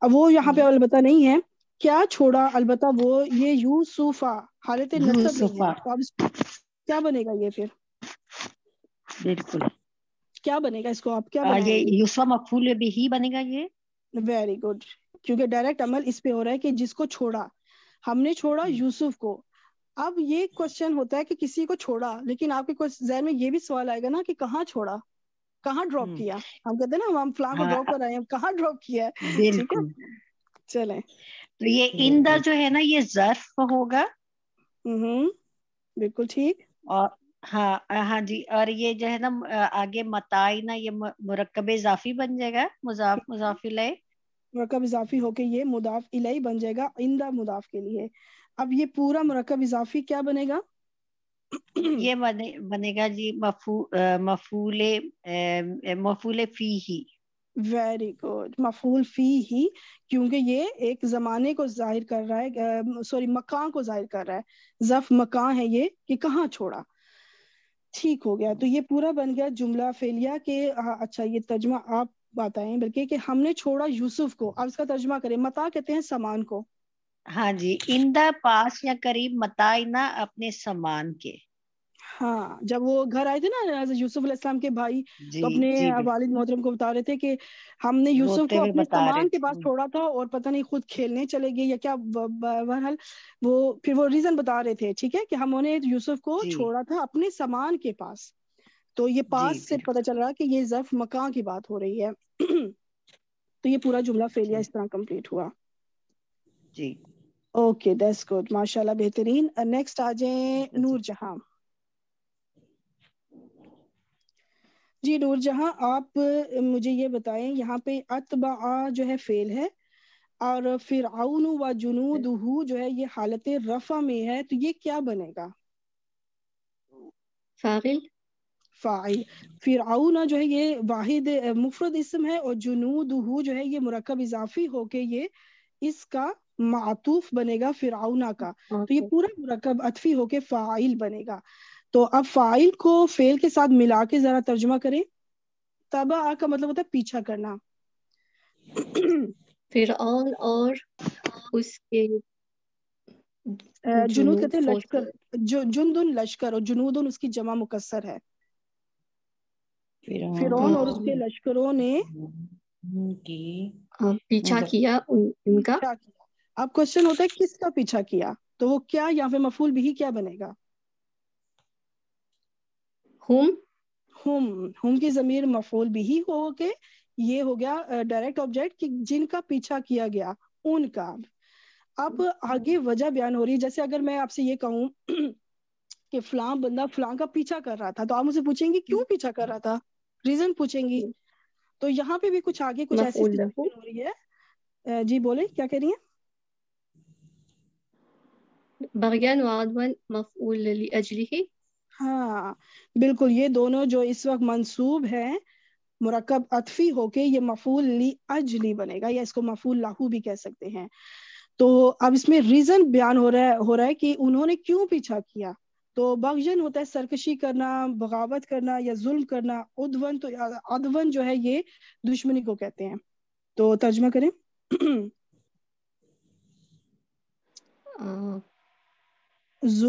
अब वो यहाँ पे अलबत्ता नहीं है क्या छोड़ा अलबत्ता वो ये यूसुफा हालत तो क्या बनेगा ये फिर बिल्कुल क्या बनेगा इसको आप क्या ये यूसुफा मफूल भी ही बनेगा ये वेरी गुड क्योंकि डायरेक्ट अमल इस पे हो रहा है कि जिसको छोड़ा हमने छोड़ा हम्म। यूसुफ को अब ये क्वेश्चन होता है कि किसी को छोड़ा लेकिन आपके जहन में ये भी सवाल आएगा ना कि कहाँ छोड़ा कहाँ ड्रॉप हम्म। किया हम कहते हैं ना हम फ्लाम को ड्रॉप हाँ। कर रहे हैं कहाँ ड्रॉप किया है ठीक है चले तो ये हम्म। इंदा जो है ना ये जर्फ होगा हम्म बिल्कुल ठीक और हाँ हाँ जी और ये जो है ना आगे मताई ना ये मुरकबे इजाफी बन जाएगा मुजाफ मुजाफी मुजाफिल मरकब इजाफी होके ये मुदाफ इलाई बन जाएगा इंदा मुदाफ के लिए अब ये पूरा मरकब इजाफी क्या बनेगा ये बने, बनेगा जी मफू मफूले मफूले फी ही वेरी गुड मफूल फी ही क्योंकि ये एक जमाने को जाहिर कर रहा है सॉरी मकान को जाहिर कर रहा है जफ मकान है ये कि कहाँ छोड़ा ठीक हो गया तो ये पूरा बन गया जुमला फेलिया के आ, हाँ, अच्छा ये तर्जमा आप बताएं बल्कि कि हमने छोड़ा यूसुफ को अब इसका तर्जमा करें मता कहते हैं सामान को हाँ जी इन द पास या करीब मताई ना अपने सामान के हाँ जब वो घर आए थे ना यूसुफ अलैहिस्सलाम के भाई तो जी, तो अपने वालिद मोहतरम को बता रहे थे कि हमने यूसुफ तो को अपने सामान के पास छोड़ा था और पता नहीं खुद खेलने चले गए या क्या बहरहाल वो फिर वो रीजन बता रहे थे ठीक है कि हम उन्हें यूसुफ को छोड़ा था अपने सामान के पास तो ये पास से पता चल रहा कि ये जर्फ मकान की बात हो रही है तो ये पूरा जुमला फेलिया इस तरह कंप्लीट हुआ जी ओके दैट्स गुड माशाल्लाह बेहतरीन नेक्स्ट आ जाए नूर जहां जी नूर जहां आप मुझे ये बताएं यहाँ पे अतबा जो है फेल है और फिर आउन व जुनूद जो है ये हालत रफा में है तो ये क्या बनेगा फागिल फ़ाइल फिराउना जो है ये वाहिद मुफरद इसम है और जुनूद जो है ये मरकब इजाफी होके ये इसका मातूफ बनेगा फिराउना का okay. तो ये पूरा मरकब अतफी होके फ़ाइल बनेगा तो अब फ़ाइल को फेल के साथ मिला के जरा तर्जमा करें तबा का मतलब होता है पीछा करना फिर और उसके जुनूद कहते हैं लश्कर जुनदुन लश्कर और जुनूद उसकी जमा मुकसर है फिरौन और उसके लश्करों ने हाँ, मतलब पीछा किया उन, उनका अब क्वेश्चन होता है किसका पीछा किया तो वो क्या या फिर मफूल भी क्या बनेगा हुम हुम हुम की जमीर मफूल भी हो के ये हो गया डायरेक्ट ऑब्जेक्ट कि जिनका पीछा किया गया उनका अब आगे वजह बयान हो रही है जैसे अगर मैं आपसे ये कहूं कि फलां बंदा फलां का पीछा कर रहा था तो आप मुझे पूछेंगे क्यों पीछा कर रहा था रीजन पूछेंगी तो यहाँ पे भी कुछ आगे कुछ ऐसी हो रही है जी बोले क्या कह रही है मफूल हाँ बिल्कुल ये दोनों जो इस वक्त मंसूब है मुरकब अतफी होके ये मफूल ली अजली बनेगा या इसको मफूल लाहू भी कह सकते हैं तो अब इसमें रीजन बयान हो रहा है हो रहा है कि उन्होंने क्यों पीछा किया तो बगजन होता है सरकशी करना बगावत करना या जुल्म करना उद्वन तो अदवन जो है ये दुश्मनी को कहते हैं तो तर्जमा करें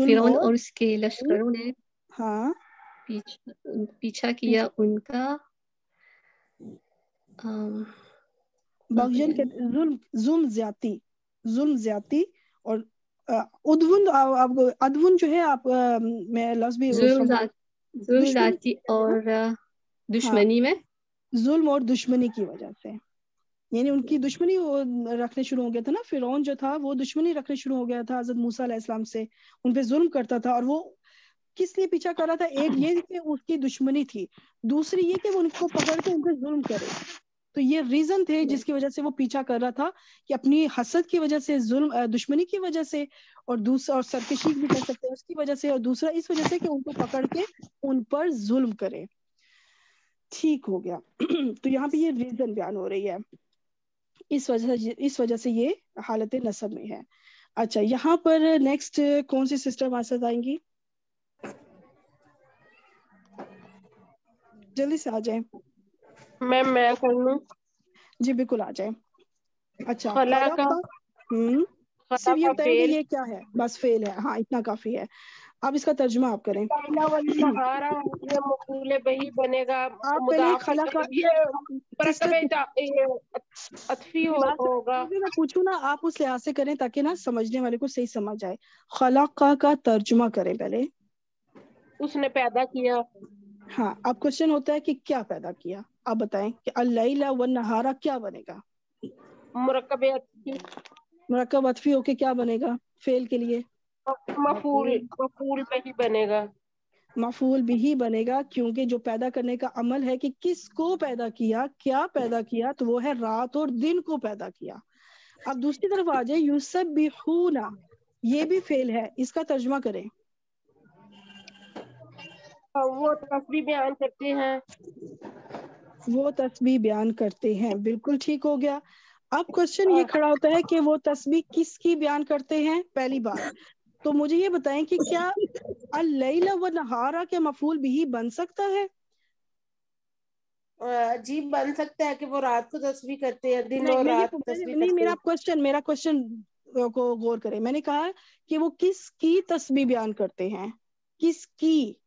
फिरौन और उसके लश्करों ने हाँ पीछ, पीछा किया उनका बगजन के जुल्म जुल्म ज्यादा जुल्म ज्यादा और उद्वुन आपको अद्वुन जो है आप मैं लफ्ज भी जुल्म और हाँ। दुश्मनी में जुल्म और दुश्मनी की वजह से यानी उनकी दुश्मनी वो रखने शुरू हो गया था ना फिर जो था वो दुश्मनी रखने शुरू हो गया था हजरत मूसा इस्लाम से उन पे जुल्म करता था और वो किस लिए पीछा कर रहा था एक ये कि उसकी दुश्मनी थी दूसरी ये कि वो उनको पकड़ के उन जुल्म करे तो ये रीजन थे हम्म। जिसकी वजह से वो पीछा कर रहा था कि अपनी हसद की वजह से जुल्म दुश्मनी की वजह से और दूसरा और सरकशी भी कर सकते हैं उसकी वजह से और दूसरा इस वजह से कि उनको पकड़ के उन पर जुल्म करें ठीक हो गया तो यहाँ पे ये रीजन बयान हो रही है इस वजह से इस वजह से ये हालत नसब में है अच्छा यहाँ पर नेक्स्ट कौन सी सिस्टर हमारे आएंगी जल्दी से आ जाए मैम मैं कर लू जी बिल्कुल आ जाए अच्छा खला का हम्म सिर्फ ये बताइए ये क्या है बस फेल है हाँ इतना काफी है अब इसका तर्जमा आप करें पूछू बही बनेगा आप पहले खला का ये होगा मैं पूछूं ना आप उस लिहाज से करें ताकि ना समझने वाले को सही समझ आए खला का, का करें पहले उसने पैदा किया हाँ अब क्वेश्चन होता है कि क्या पैदा किया आप बताएं कि अल्लाइला व नहारा क्या बनेगा मुरकब मुरकब अतफी होके क्या बनेगा फेल के लिए मफूल मफूल पे ही बनेगा मफूल भी ही बनेगा क्योंकि जो पैदा करने का अमल है कि किसको पैदा किया क्या पैदा किया तो वो है रात और दिन को पैदा किया अब दूसरी तरफ आ जाए यूसब भी हूना ये भी फेल है इसका तर्जमा करें हाँ, वो तस्वीर बयान करते हैं वो तस्बी बयान करते हैं बिल्कुल ठीक हो गया अब क्वेश्चन ये खड़ा होता है कि वो तस्बी किसकी बयान करते हैं पहली बार तो मुझे ये बताएं कि क्या अल व नहारा के मफूल भी बन सकता है जी बन सकता है कि वो रात को तस्वीर करते हैं दिन और रात नहीं, नहीं मेरा क्वेश्चन मेरा क्वेश्चन को गौर करें मैंने कहा कि वो किसकी तस्वीर बयान करते हैं किसकी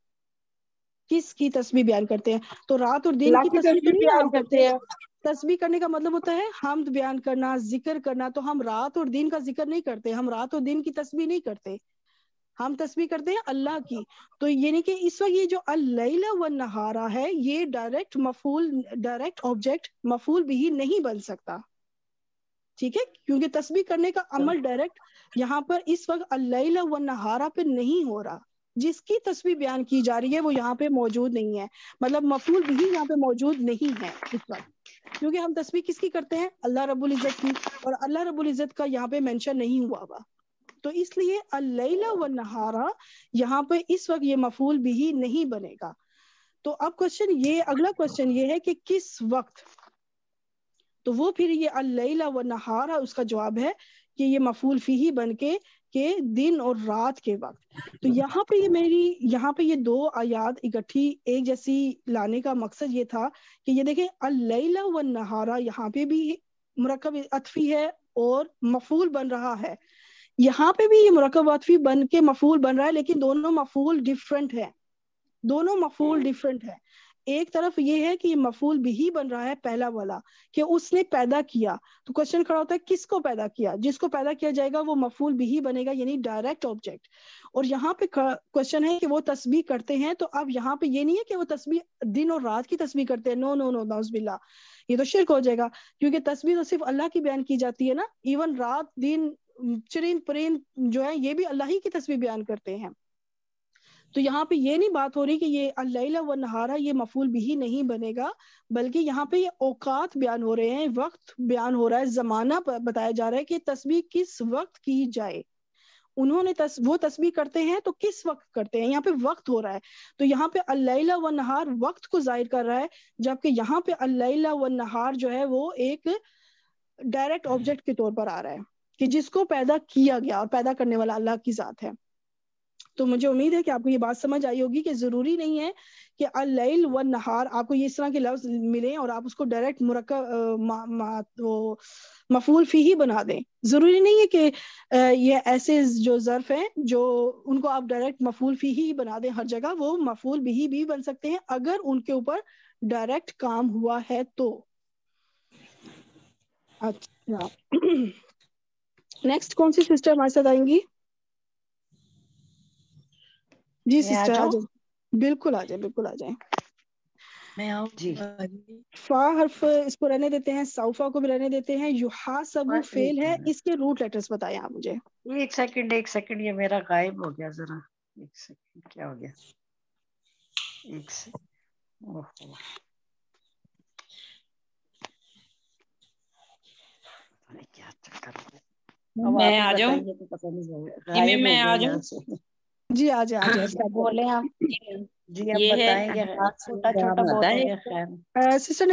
किसकी तस्वीर बयान करते हैं तो रात और दिन की तस्वीर बयान करते हैं तस्वीर करने का मतलब होता है हमद बयान करना जिक्र करना तो हम रात और दिन का जिक्र नहीं करते हम रात और दिन की तस्वीर नहीं करते हम तस्वीर करते हैं अल्लाह की तो यानी कि इस वक्त ये जो अल व नहारा है ये डायरेक्ट मफूल डायरेक्ट ऑब्जेक्ट मफूल भी नहीं बन सकता ठीक है क्योंकि तस्वीर करने का अमल डायरेक्ट हाँ। यहाँ पर इस वक्त अल व नहारा पे नहीं हो रहा जिसकी तस्वीर बयान की जा रही है वो यहाँ पे मौजूद नहीं है मतलब मफूल भी यहाँ पे मौजूद नहीं है इस वक्त क्योंकि हम तस्वीर किसकी करते हैं अल्लाह रबुल इज़्ज़त की और अल्लाह रबुल इज़्ज़त का यहाँ पे मेंशन नहीं हुआ हुआ तो इसलिए अल्लैला व नहारा यहाँ पे इस वक्त ये मफूल भी नहीं बनेगा तो अब क्वेश्चन ये अगला क्वेश्चन ये है कि किस वक्त तो वो फिर ये अल्लैला व नहारा उसका जवाब है कि ये मफूल फी ही बन के के दिन और रात के वक्त तो यहाँ पे ये मेरी यहाँ पे ये दो आयात इकट्ठी एक जैसी लाने का मकसद ये था कि ये देखें अलैला व नहारा यहाँ पे भी मरकब अतफी है और मफूल बन रहा है यहाँ पे भी ये मरकब अतफी बन के मफूल बन रहा है लेकिन दोनों मफूल डिफरेंट है दोनों मफूल डिफरेंट है एक तरफ ये है कि ये मफूल भी ही बन रहा है पहला वाला कि उसने पैदा किया तो क्वेश्चन खड़ा होता है किसको पैदा किया जिसको पैदा किया जाएगा वो मफूल भी ही बनेगा यानी डायरेक्ट ऑब्जेक्ट और यहाँ पे क्वेश्चन है कि वो तस्बी करते हैं तो अब यहाँ पे ये नहीं है कि वो तस्वीर दिन और रात की तस्वीर करते हैं नो नो नो नौजबिल्ला ये तो शिरक हो जाएगा क्योंकि तस्वीर तो सिर्फ अल्लाह की बयान की जाती है ना इवन रात दिन चरिंद परिंद जो है ये भी अल्लाह ही की तस्वीर बयान करते हैं तो यहाँ पे ये नहीं बात हो रही कि ये अल्लाह व नहारा ये मफूल भी नहीं बनेगा बल्कि यहाँ पे ये औकात बयान हो रहे हैं वक्त बयान हो रहा है जमाना बताया जा रहा है कि तस्वीर किस वक्त की जाए उन्होंने तस, वो तस्वीर करते हैं तो किस वक्त करते हैं यहाँ पे वक्त हो रहा है तो यहाँ पे अल्लाह व नहार वक्त को जाहिर कर रहा है जबकि यहाँ पे अल्लाह व नहार जो है वो एक डायरेक्ट ऑब्जेक्ट के तौर पर आ रहा है कि जिसको पैदा किया गया और पैदा करने वाला अल्लाह की जात है तो मुझे उम्मीद है कि आपको ये बात समझ आई होगी कि जरूरी नहीं है कि अल व नहार आपको ये इस तरह के लफ्ज मिले और आप उसको डायरेक्ट मुरक्का वो मफूल फी ही बना दें जरूरी नहीं है कि ये ऐसे जो जर्फ हैं जो उनको आप डायरेक्ट मफूल फी ही बना दें हर जगह वो मफूल भी भी बन सकते हैं अगर उनके ऊपर डायरेक्ट काम हुआ है तो अच्छा नेक्स्ट कौन सी सिस्टर हमारे साथ आएंगी जी सिस्टर आ जाए बिल्कुल आ जाए बिल्कुल आ जाए मैं जी फा हर्फ इसको रहने देते हैं साउफा को भी रहने देते हैं युहा सब फेल है इसके रूट लेटर्स बताएं आप मुझे एक सेकंड एक सेकंड ये मेरा गायब हो गया जरा एक सेकंड क्या हो गया एक सेकंड ओहो क्या चक्कर मैं आ जाऊं तो मैं आ जाऊं जी आ जाए आ जाए बोले जी आप बताएंगे हाँ, छोटा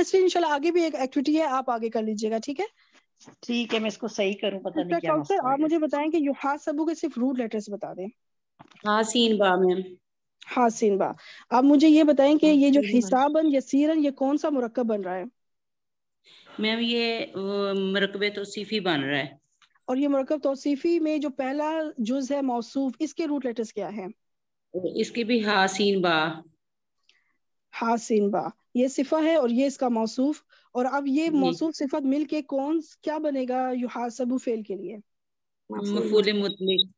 छोटा आगे भी एक एक्टिविटी है आप आगे कर लीजिएगा ठीक है ठीक है मैं इसको सही करूं पता नहीं क्या सर आप मुझे बताएं कि युहा सबू के सिर्फ रूट लेटर्स बता दें हासीन बा मैम हासीन बा आप मुझे ये बताएं कि ये जो हिसाबन सीरन ये कौन सा मुरक्कब बन रहा है मैम ये मरकबे तो ही बन रहा है और ये मरकब तोसीफ़ी में जो पहला जुज है मौसूफ इसके रूट लेटर्स क्या है इसके भी हासीन बा हासीन बा ये सिफा है और ये इसका मौसूफ और अब ये मौसूफ सिफत मिल के कौन क्या बनेगा युहासबु फेल के लिए मफूल मुतलक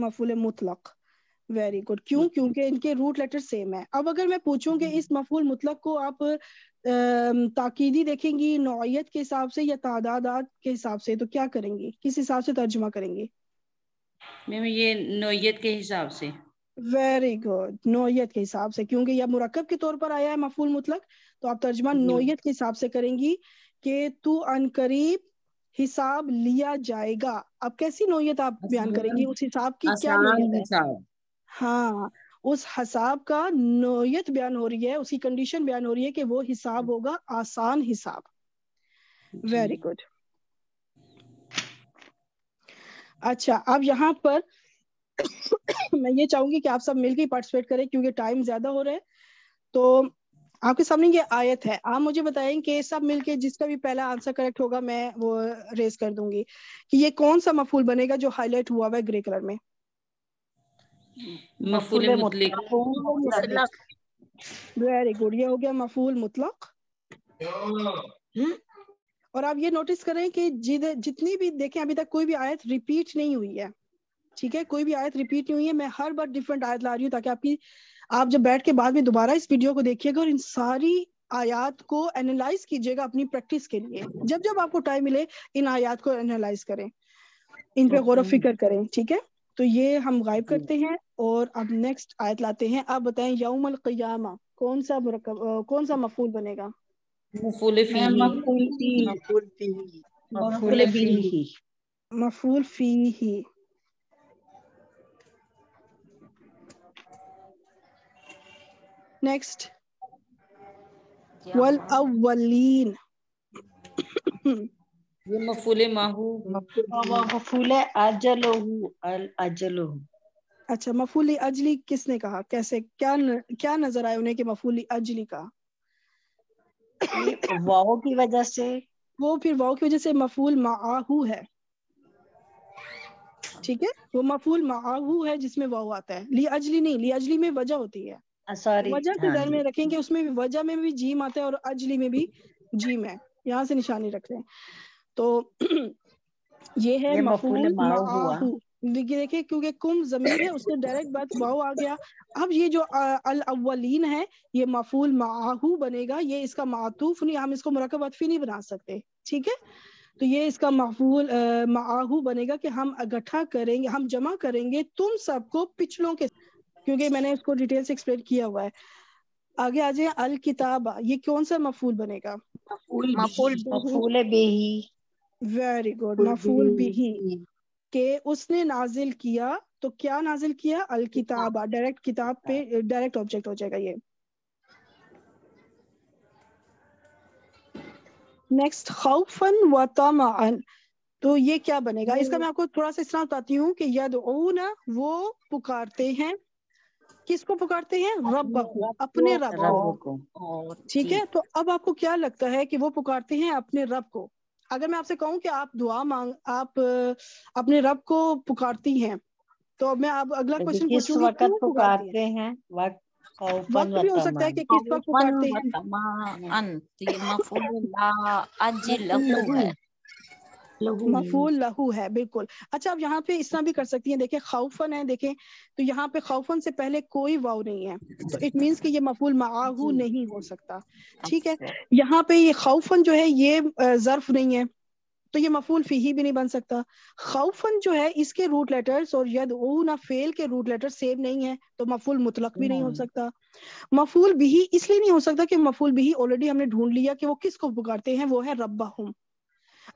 मफूल मुतलक वेरी गुड क्यों क्योंकि इनके रूट लेटर सेम है अब अगर मैं पूछूं कि इस मफूल मुतलक को आप ताकीदी देखेंगी नौीयत के हिसाब से या तादाद के हिसाब से तो क्या करेंगी किस हिसाब से तर्जमा करेंगे मैम ये नौीयत के हिसाब से वेरी गुड नोयत के हिसाब से क्योंकि यह मुरकब के तौर पर आया है मफूल मुतलक तो आप तर्जमा नोयत के हिसाब से करेंगी कि तू करीब हिसाब लिया जाएगा अब कैसी नोयत आप बयान करेंगी उस हिसाब की क्या हाँ उस हिसाब का नोयत बयान हो रही है उसकी कंडीशन बयान हो रही है कि वो हिसाब हम्म। होगा आसान हिसाब वेरी गुड अच्छा अब यहाँ पर मैं ये चाहूंगी कि आप सब मिलकर पार्टिसिपेट करें क्योंकि टाइम ज्यादा हो रहा है तो आपके सामने ये आयत है आप मुझे बताएं कि सब मिलके जिसका भी पहला आंसर करेक्ट होगा मैं वो रेस कर दूंगी कि ये कौन सा मफूल बनेगा जो हाईलाइट हुआ हुआ है ग्रे कलर में मफूल मुतलक वेरी गुड ये हो गया मफूल मुतलक हम्म, और आप ये नोटिस करें कि जितनी भी देखें अभी तक कोई भी आयत रिपीट नहीं हुई है ठीक है कोई भी आयत रिपीट नहीं हुई है मैं हर बार डिफरेंट आयत ला रही हूँ ताकि आपकी आप जब बैठ के बाद में दोबारा इस वीडियो को देखिएगा और इन सारी आयात को एनालाइज कीजिएगा अपनी प्रैक्टिस के लिए जब जब आपको टाइम मिले इन आयात को एनालाइज करें इन पे गौर फिक्र करें ठीक है तो ये हम गायब हम्म। करते हैं और अब नेक्स्ट आयत लाते हैं आप बताएं यौम क़यामा कौन सा कौन सा मफूल बनेगा मफूल फी मफूल फी ही नेक्स्ट वल अवलीन ये मफूले माहू मफूले हाँ, अजलहू अजलहू अच्छा मफूली अजली किसने कहा कैसे क्या न, क्या नजर आया उन्हें कि मफूली अजली का वाओ की वजह से वो फिर वाओ की वजह से मफूल माहू है ठीक है वो मफूल माहू है जिसमें वाओ आता है ली अजली नहीं ली अजली में वजह होती है वजह के तो दर हाँ में रखेंगे उसमें वजह में भी जीम आता है और अजली में भी जीम है यहाँ से निशानी रख रहे हैं तो ये है मफूल देखिए देखिए क्योंकि कुम जमीन है उसके डायरेक्ट बात वाह आ गया अब ये जो अल अवलीन है ये मफूल माहू बनेगा ये इसका मातूफ नहीं हम इसको मरकब अतफी नहीं बना सकते ठीक है तो ये इसका मफूल माहू बनेगा कि हम इकट्ठा करेंगे हम जमा करेंगे तुम सबको पिछलों के क्योंकि मैंने इसको डिटेल से एक्सप्लेन किया हुआ है आगे आ जाए अल किताब ये कौन सा मफूल बनेगा मफूल मफूल बेही वेरी गुड मफूल बिही के उसने नाजिल किया तो क्या नाजिल किया अल किताबा डायरेक्ट किताब पे डायरेक्ट ऑब्जेक्ट हो जाएगा ये नेक्स्ट खौफन व तमअन तो ये क्या बनेगा इसका मैं आपको थोड़ा सा इस तरह बताती हूँ कि यद वो पुकारते हैं किसको पुकारते हैं रब अपने रब को ठीक है तो अब आपको क्या लगता है कि वो पुकारते हैं अपने रब को अगर मैं आपसे कहूँ कि आप दुआ मांग आप अपने रब को पुकारती हैं तो मैं आप अगला क्वेश्चन पूछूंगी वक्त पुकारते हैं वक्त वक्त भी हो सकता है कि किस वक्त पुकारते हैं मफूल लहू है बिल्कुल अच्छा आप यहाँ पे इस तरह भी कर सकती हैं देखें खौफन है देखें तो यहाँ पे खौफन से पहले कोई वाव नहीं है तो इट मीन्स कि ये मफूल माहू नहीं हो सकता ठीक है यहाँ पे ये खौफन जो है ये जर्फ नहीं है तो ये मफूल फी भी नहीं बन सकता खौफन जो है इसके रूट लेटर्स और यद ऊ ना फेल के रूट लेटर सेम नहीं है तो मफूल मुतलक भी नहीं हो hmm. सकता मफूल बिही इसलिए नहीं हो सकता कि मफूल बिही ऑलरेडी हमने ढूंढ लिया कि वो किसको पुकारते हैं वो है रब्बा हम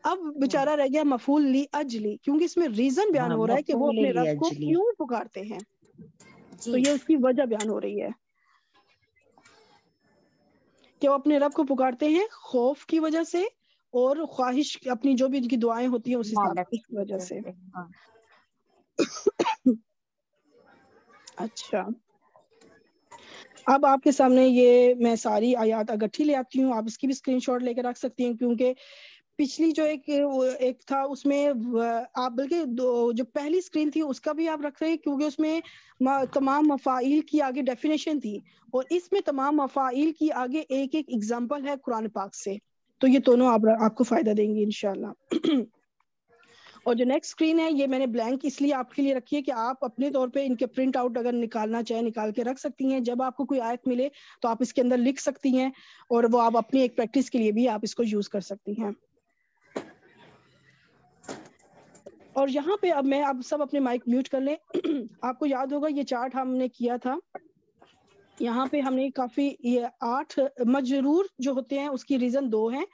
अब हाँ। बेचारा रह गया मफूल ली अजली क्योंकि इसमें रीजन हाँ, बयान हो रहा है कि वो अपने रब को क्यों पुकारते हैं तो ये उसकी वजह बयान हो रही है कि वो अपने रब को पुकारते हैं खौफ की वजह से और ख्वाहिश अपनी जो भी उनकी दुआएं होती है उसी वजह से हाँ। अच्छा अब आपके सामने ये मैं सारी आयात इकट्ठी ले आती हूँ आप इसकी भी स्क्रीनशॉट लेकर रख सकती हैं क्योंकि पिछली जो एक एक था उसमें आप बल्कि जो पहली स्क्रीन थी उसका भी आप रख रहे हैं क्योंकि उसमें तमाम मफाइल की आगे डेफिनेशन थी और इसमें तमाम मफाइल की आगे एक एक एग्जाम्पल है कुरान पाक से तो ये दोनों आप, आपको फायदा देंगे इनशाला और जो नेक्स्ट स्क्रीन है ये मैंने ब्लैंक इसलिए आपके लिए रखी है कि आप अपने तौर पे इनके प्रिंट आउट अगर निकालना चाहे निकाल के रख सकती हैं जब आपको कोई आयत मिले तो आप इसके अंदर लिख सकती हैं और वो आप अपनी एक प्रैक्टिस के लिए भी आप इसको यूज कर सकती हैं और यहाँ पे अब मैं आप सब अपने माइक म्यूट कर लें आपको याद होगा ये चार्ट हमने किया था यहाँ पे हमने काफी ये आठ मजरूर जो होते हैं उसकी रीजन दो हैं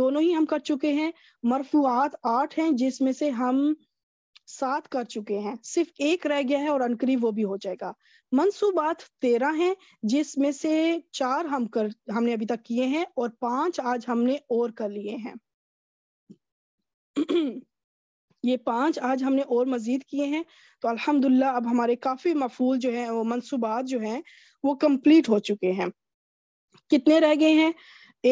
दोनों ही हम कर चुके हैं मरफुआत आठ हैं जिसमें से हम सात कर चुके हैं सिर्फ एक रह गया है और अनकरीब वो भी हो जाएगा मनसूबात तेरह हैं जिसमें से चार हम कर हमने अभी तक किए हैं और पांच आज हमने और कर लिए हैं ये पांच आज हमने और मजीद किए हैं तो अल्हम्दुलिल्लाह अब हमारे काफी मफूल जो है वो मनसूबात जो है वो कंप्लीट हो चुके हैं कितने रह गए हैं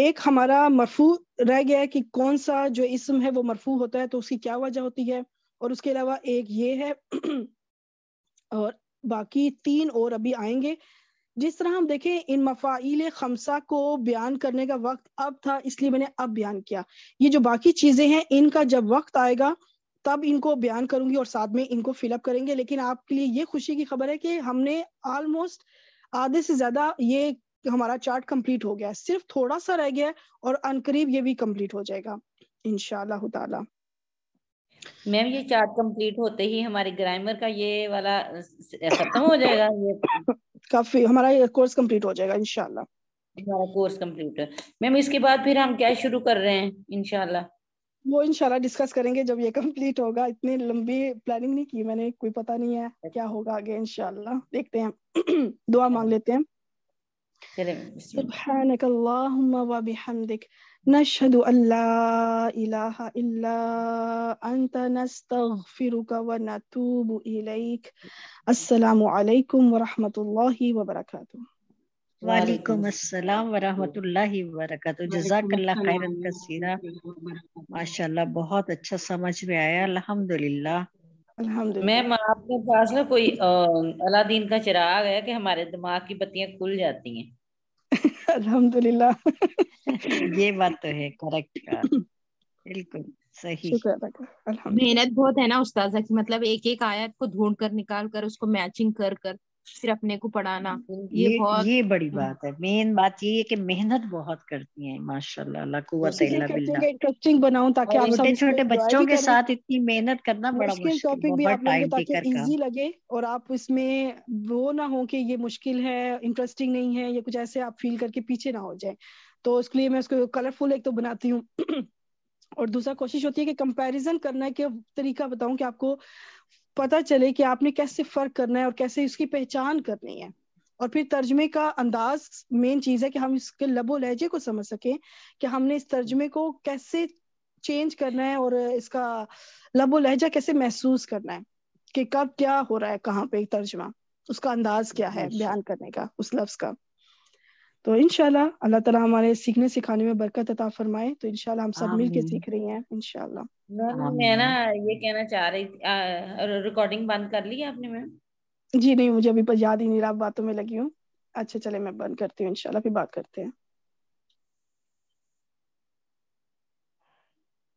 एक हमारा मरफू रह गया कि कौन सा जो इसम है वो मरफू होता है तो उसकी क्या वजह होती है और उसके अलावा एक ये है और बाकी तीन और अभी आएंगे जिस तरह हम देखें इन मफाइल खमसा को बयान करने का वक्त अब था इसलिए मैंने अब बयान किया ये जो बाकी चीजें हैं इनका जब वक्त आएगा तब इनको बयान करूंगी और साथ में इनको फिलअप करेंगे लेकिन आपके लिए ये खुशी की खबर है कि हमने ऑलमोस्ट आधे से ज्यादा ये हमारा चार्ट कंप्लीट हो गया है सिर्फ थोड़ा सा रह गया है और अनकरीब ये भी कंप्लीट हो जाएगा इनशाला मैम ये चार्ट कंप्लीट होते ही हमारे ग्रामर का ये वाला खत्म हो जाएगा ये काफी हमारा कोर्स कंप्लीट हो जाएगा इनशाला हमारा कोर्स कंप्लीट मैम इसके बाद फिर हम क्या शुरू कर रहे हैं इनशाला वो इनशाला डिस्कस करेंगे जब ये कंप्लीट होगा इतनी लंबी प्लानिंग नहीं की मैंने कोई पता नहीं है क्या होगा आगे इनशाला देखते हैं दुआ मांग लेते हैं سبحانك اللهم وبحمدك نشهد أن لا إله إلا أنت نستغفرك ونتوب إليك السلام عليكم ورحمة الله وبركاته वालेकुम अस्सलाम वरहमतुल्लाहि वबरकातुहू जजाकल्लाह खैरन कसीरा माशाल्लाह बहुत अच्छा समझ में आया अल्हम्दुलिल्लाह मैम आपके पास ना कोई अलादीन का चिराग है कि हमारे दिमाग की बत्तियां खुल जाती हैं अल्हम्दुलिल्लाह ये बात तो है करेक्ट बिल्कुल सही मेहनत बहुत है ना उस्ताजा की मतलब एक एक आयत को ढूंढ कर निकाल कर उसको मैचिंग कर कर फिर अपने को पढ़ाना ये ये, बहुत ये बड़ी हाँ। बात है मेन बात ये है कि मेहनत बहुत करती है माशाल्लाह इंटरेस्टिंग बनाऊं ताकि छोटे छोटे बच्चों के साथ इतनी मेहनत करना बड़ा मुश्किल टॉपिक भी आप लोगों को ताकि इजी लगे और आप इसमें वो ना हो कि ये मुश्किल है इंटरेस्टिंग नहीं है ये कुछ ऐसे आप फील करके पीछे ना हो जाए तो उसके लिए मैं उसको कलरफुल एक तो बनाती हूँ और दूसरा कोशिश होती है कि कंपैरिजन करना है कि तरीका बताऊं कि आपको पता चले कि आपने कैसे फर्क करना है और कैसे इसकी पहचान करनी है और फिर तर्जमे का अंदाज मेन चीज है कि हम इसके लबो लहजे को समझ सकें कि हमने इस तर्जमे को कैसे चेंज करना है और इसका लबो लहजा कैसे महसूस करना है कि कब क्या हो रहा है कहाँ पे तर्जमा उसका अंदाज क्या है बयान करने का उस लफ्ज का तो इनशाला अल्लाह ताला हमारे सीखने सिखाने में बरकत अता फरमाए तो इनशाला हम सब मिलके सीख रही हैं इनशाला हाँ, मैं ना ये कहना चाह रही थी रिकॉर्डिंग बंद कर ली आपने मैम जी नहीं मुझे अभी याद ही नहीं रहा बातों में लगी हूँ अच्छा चले मैं बंद करती हूँ इंशाल्लाह फिर बात करते हैं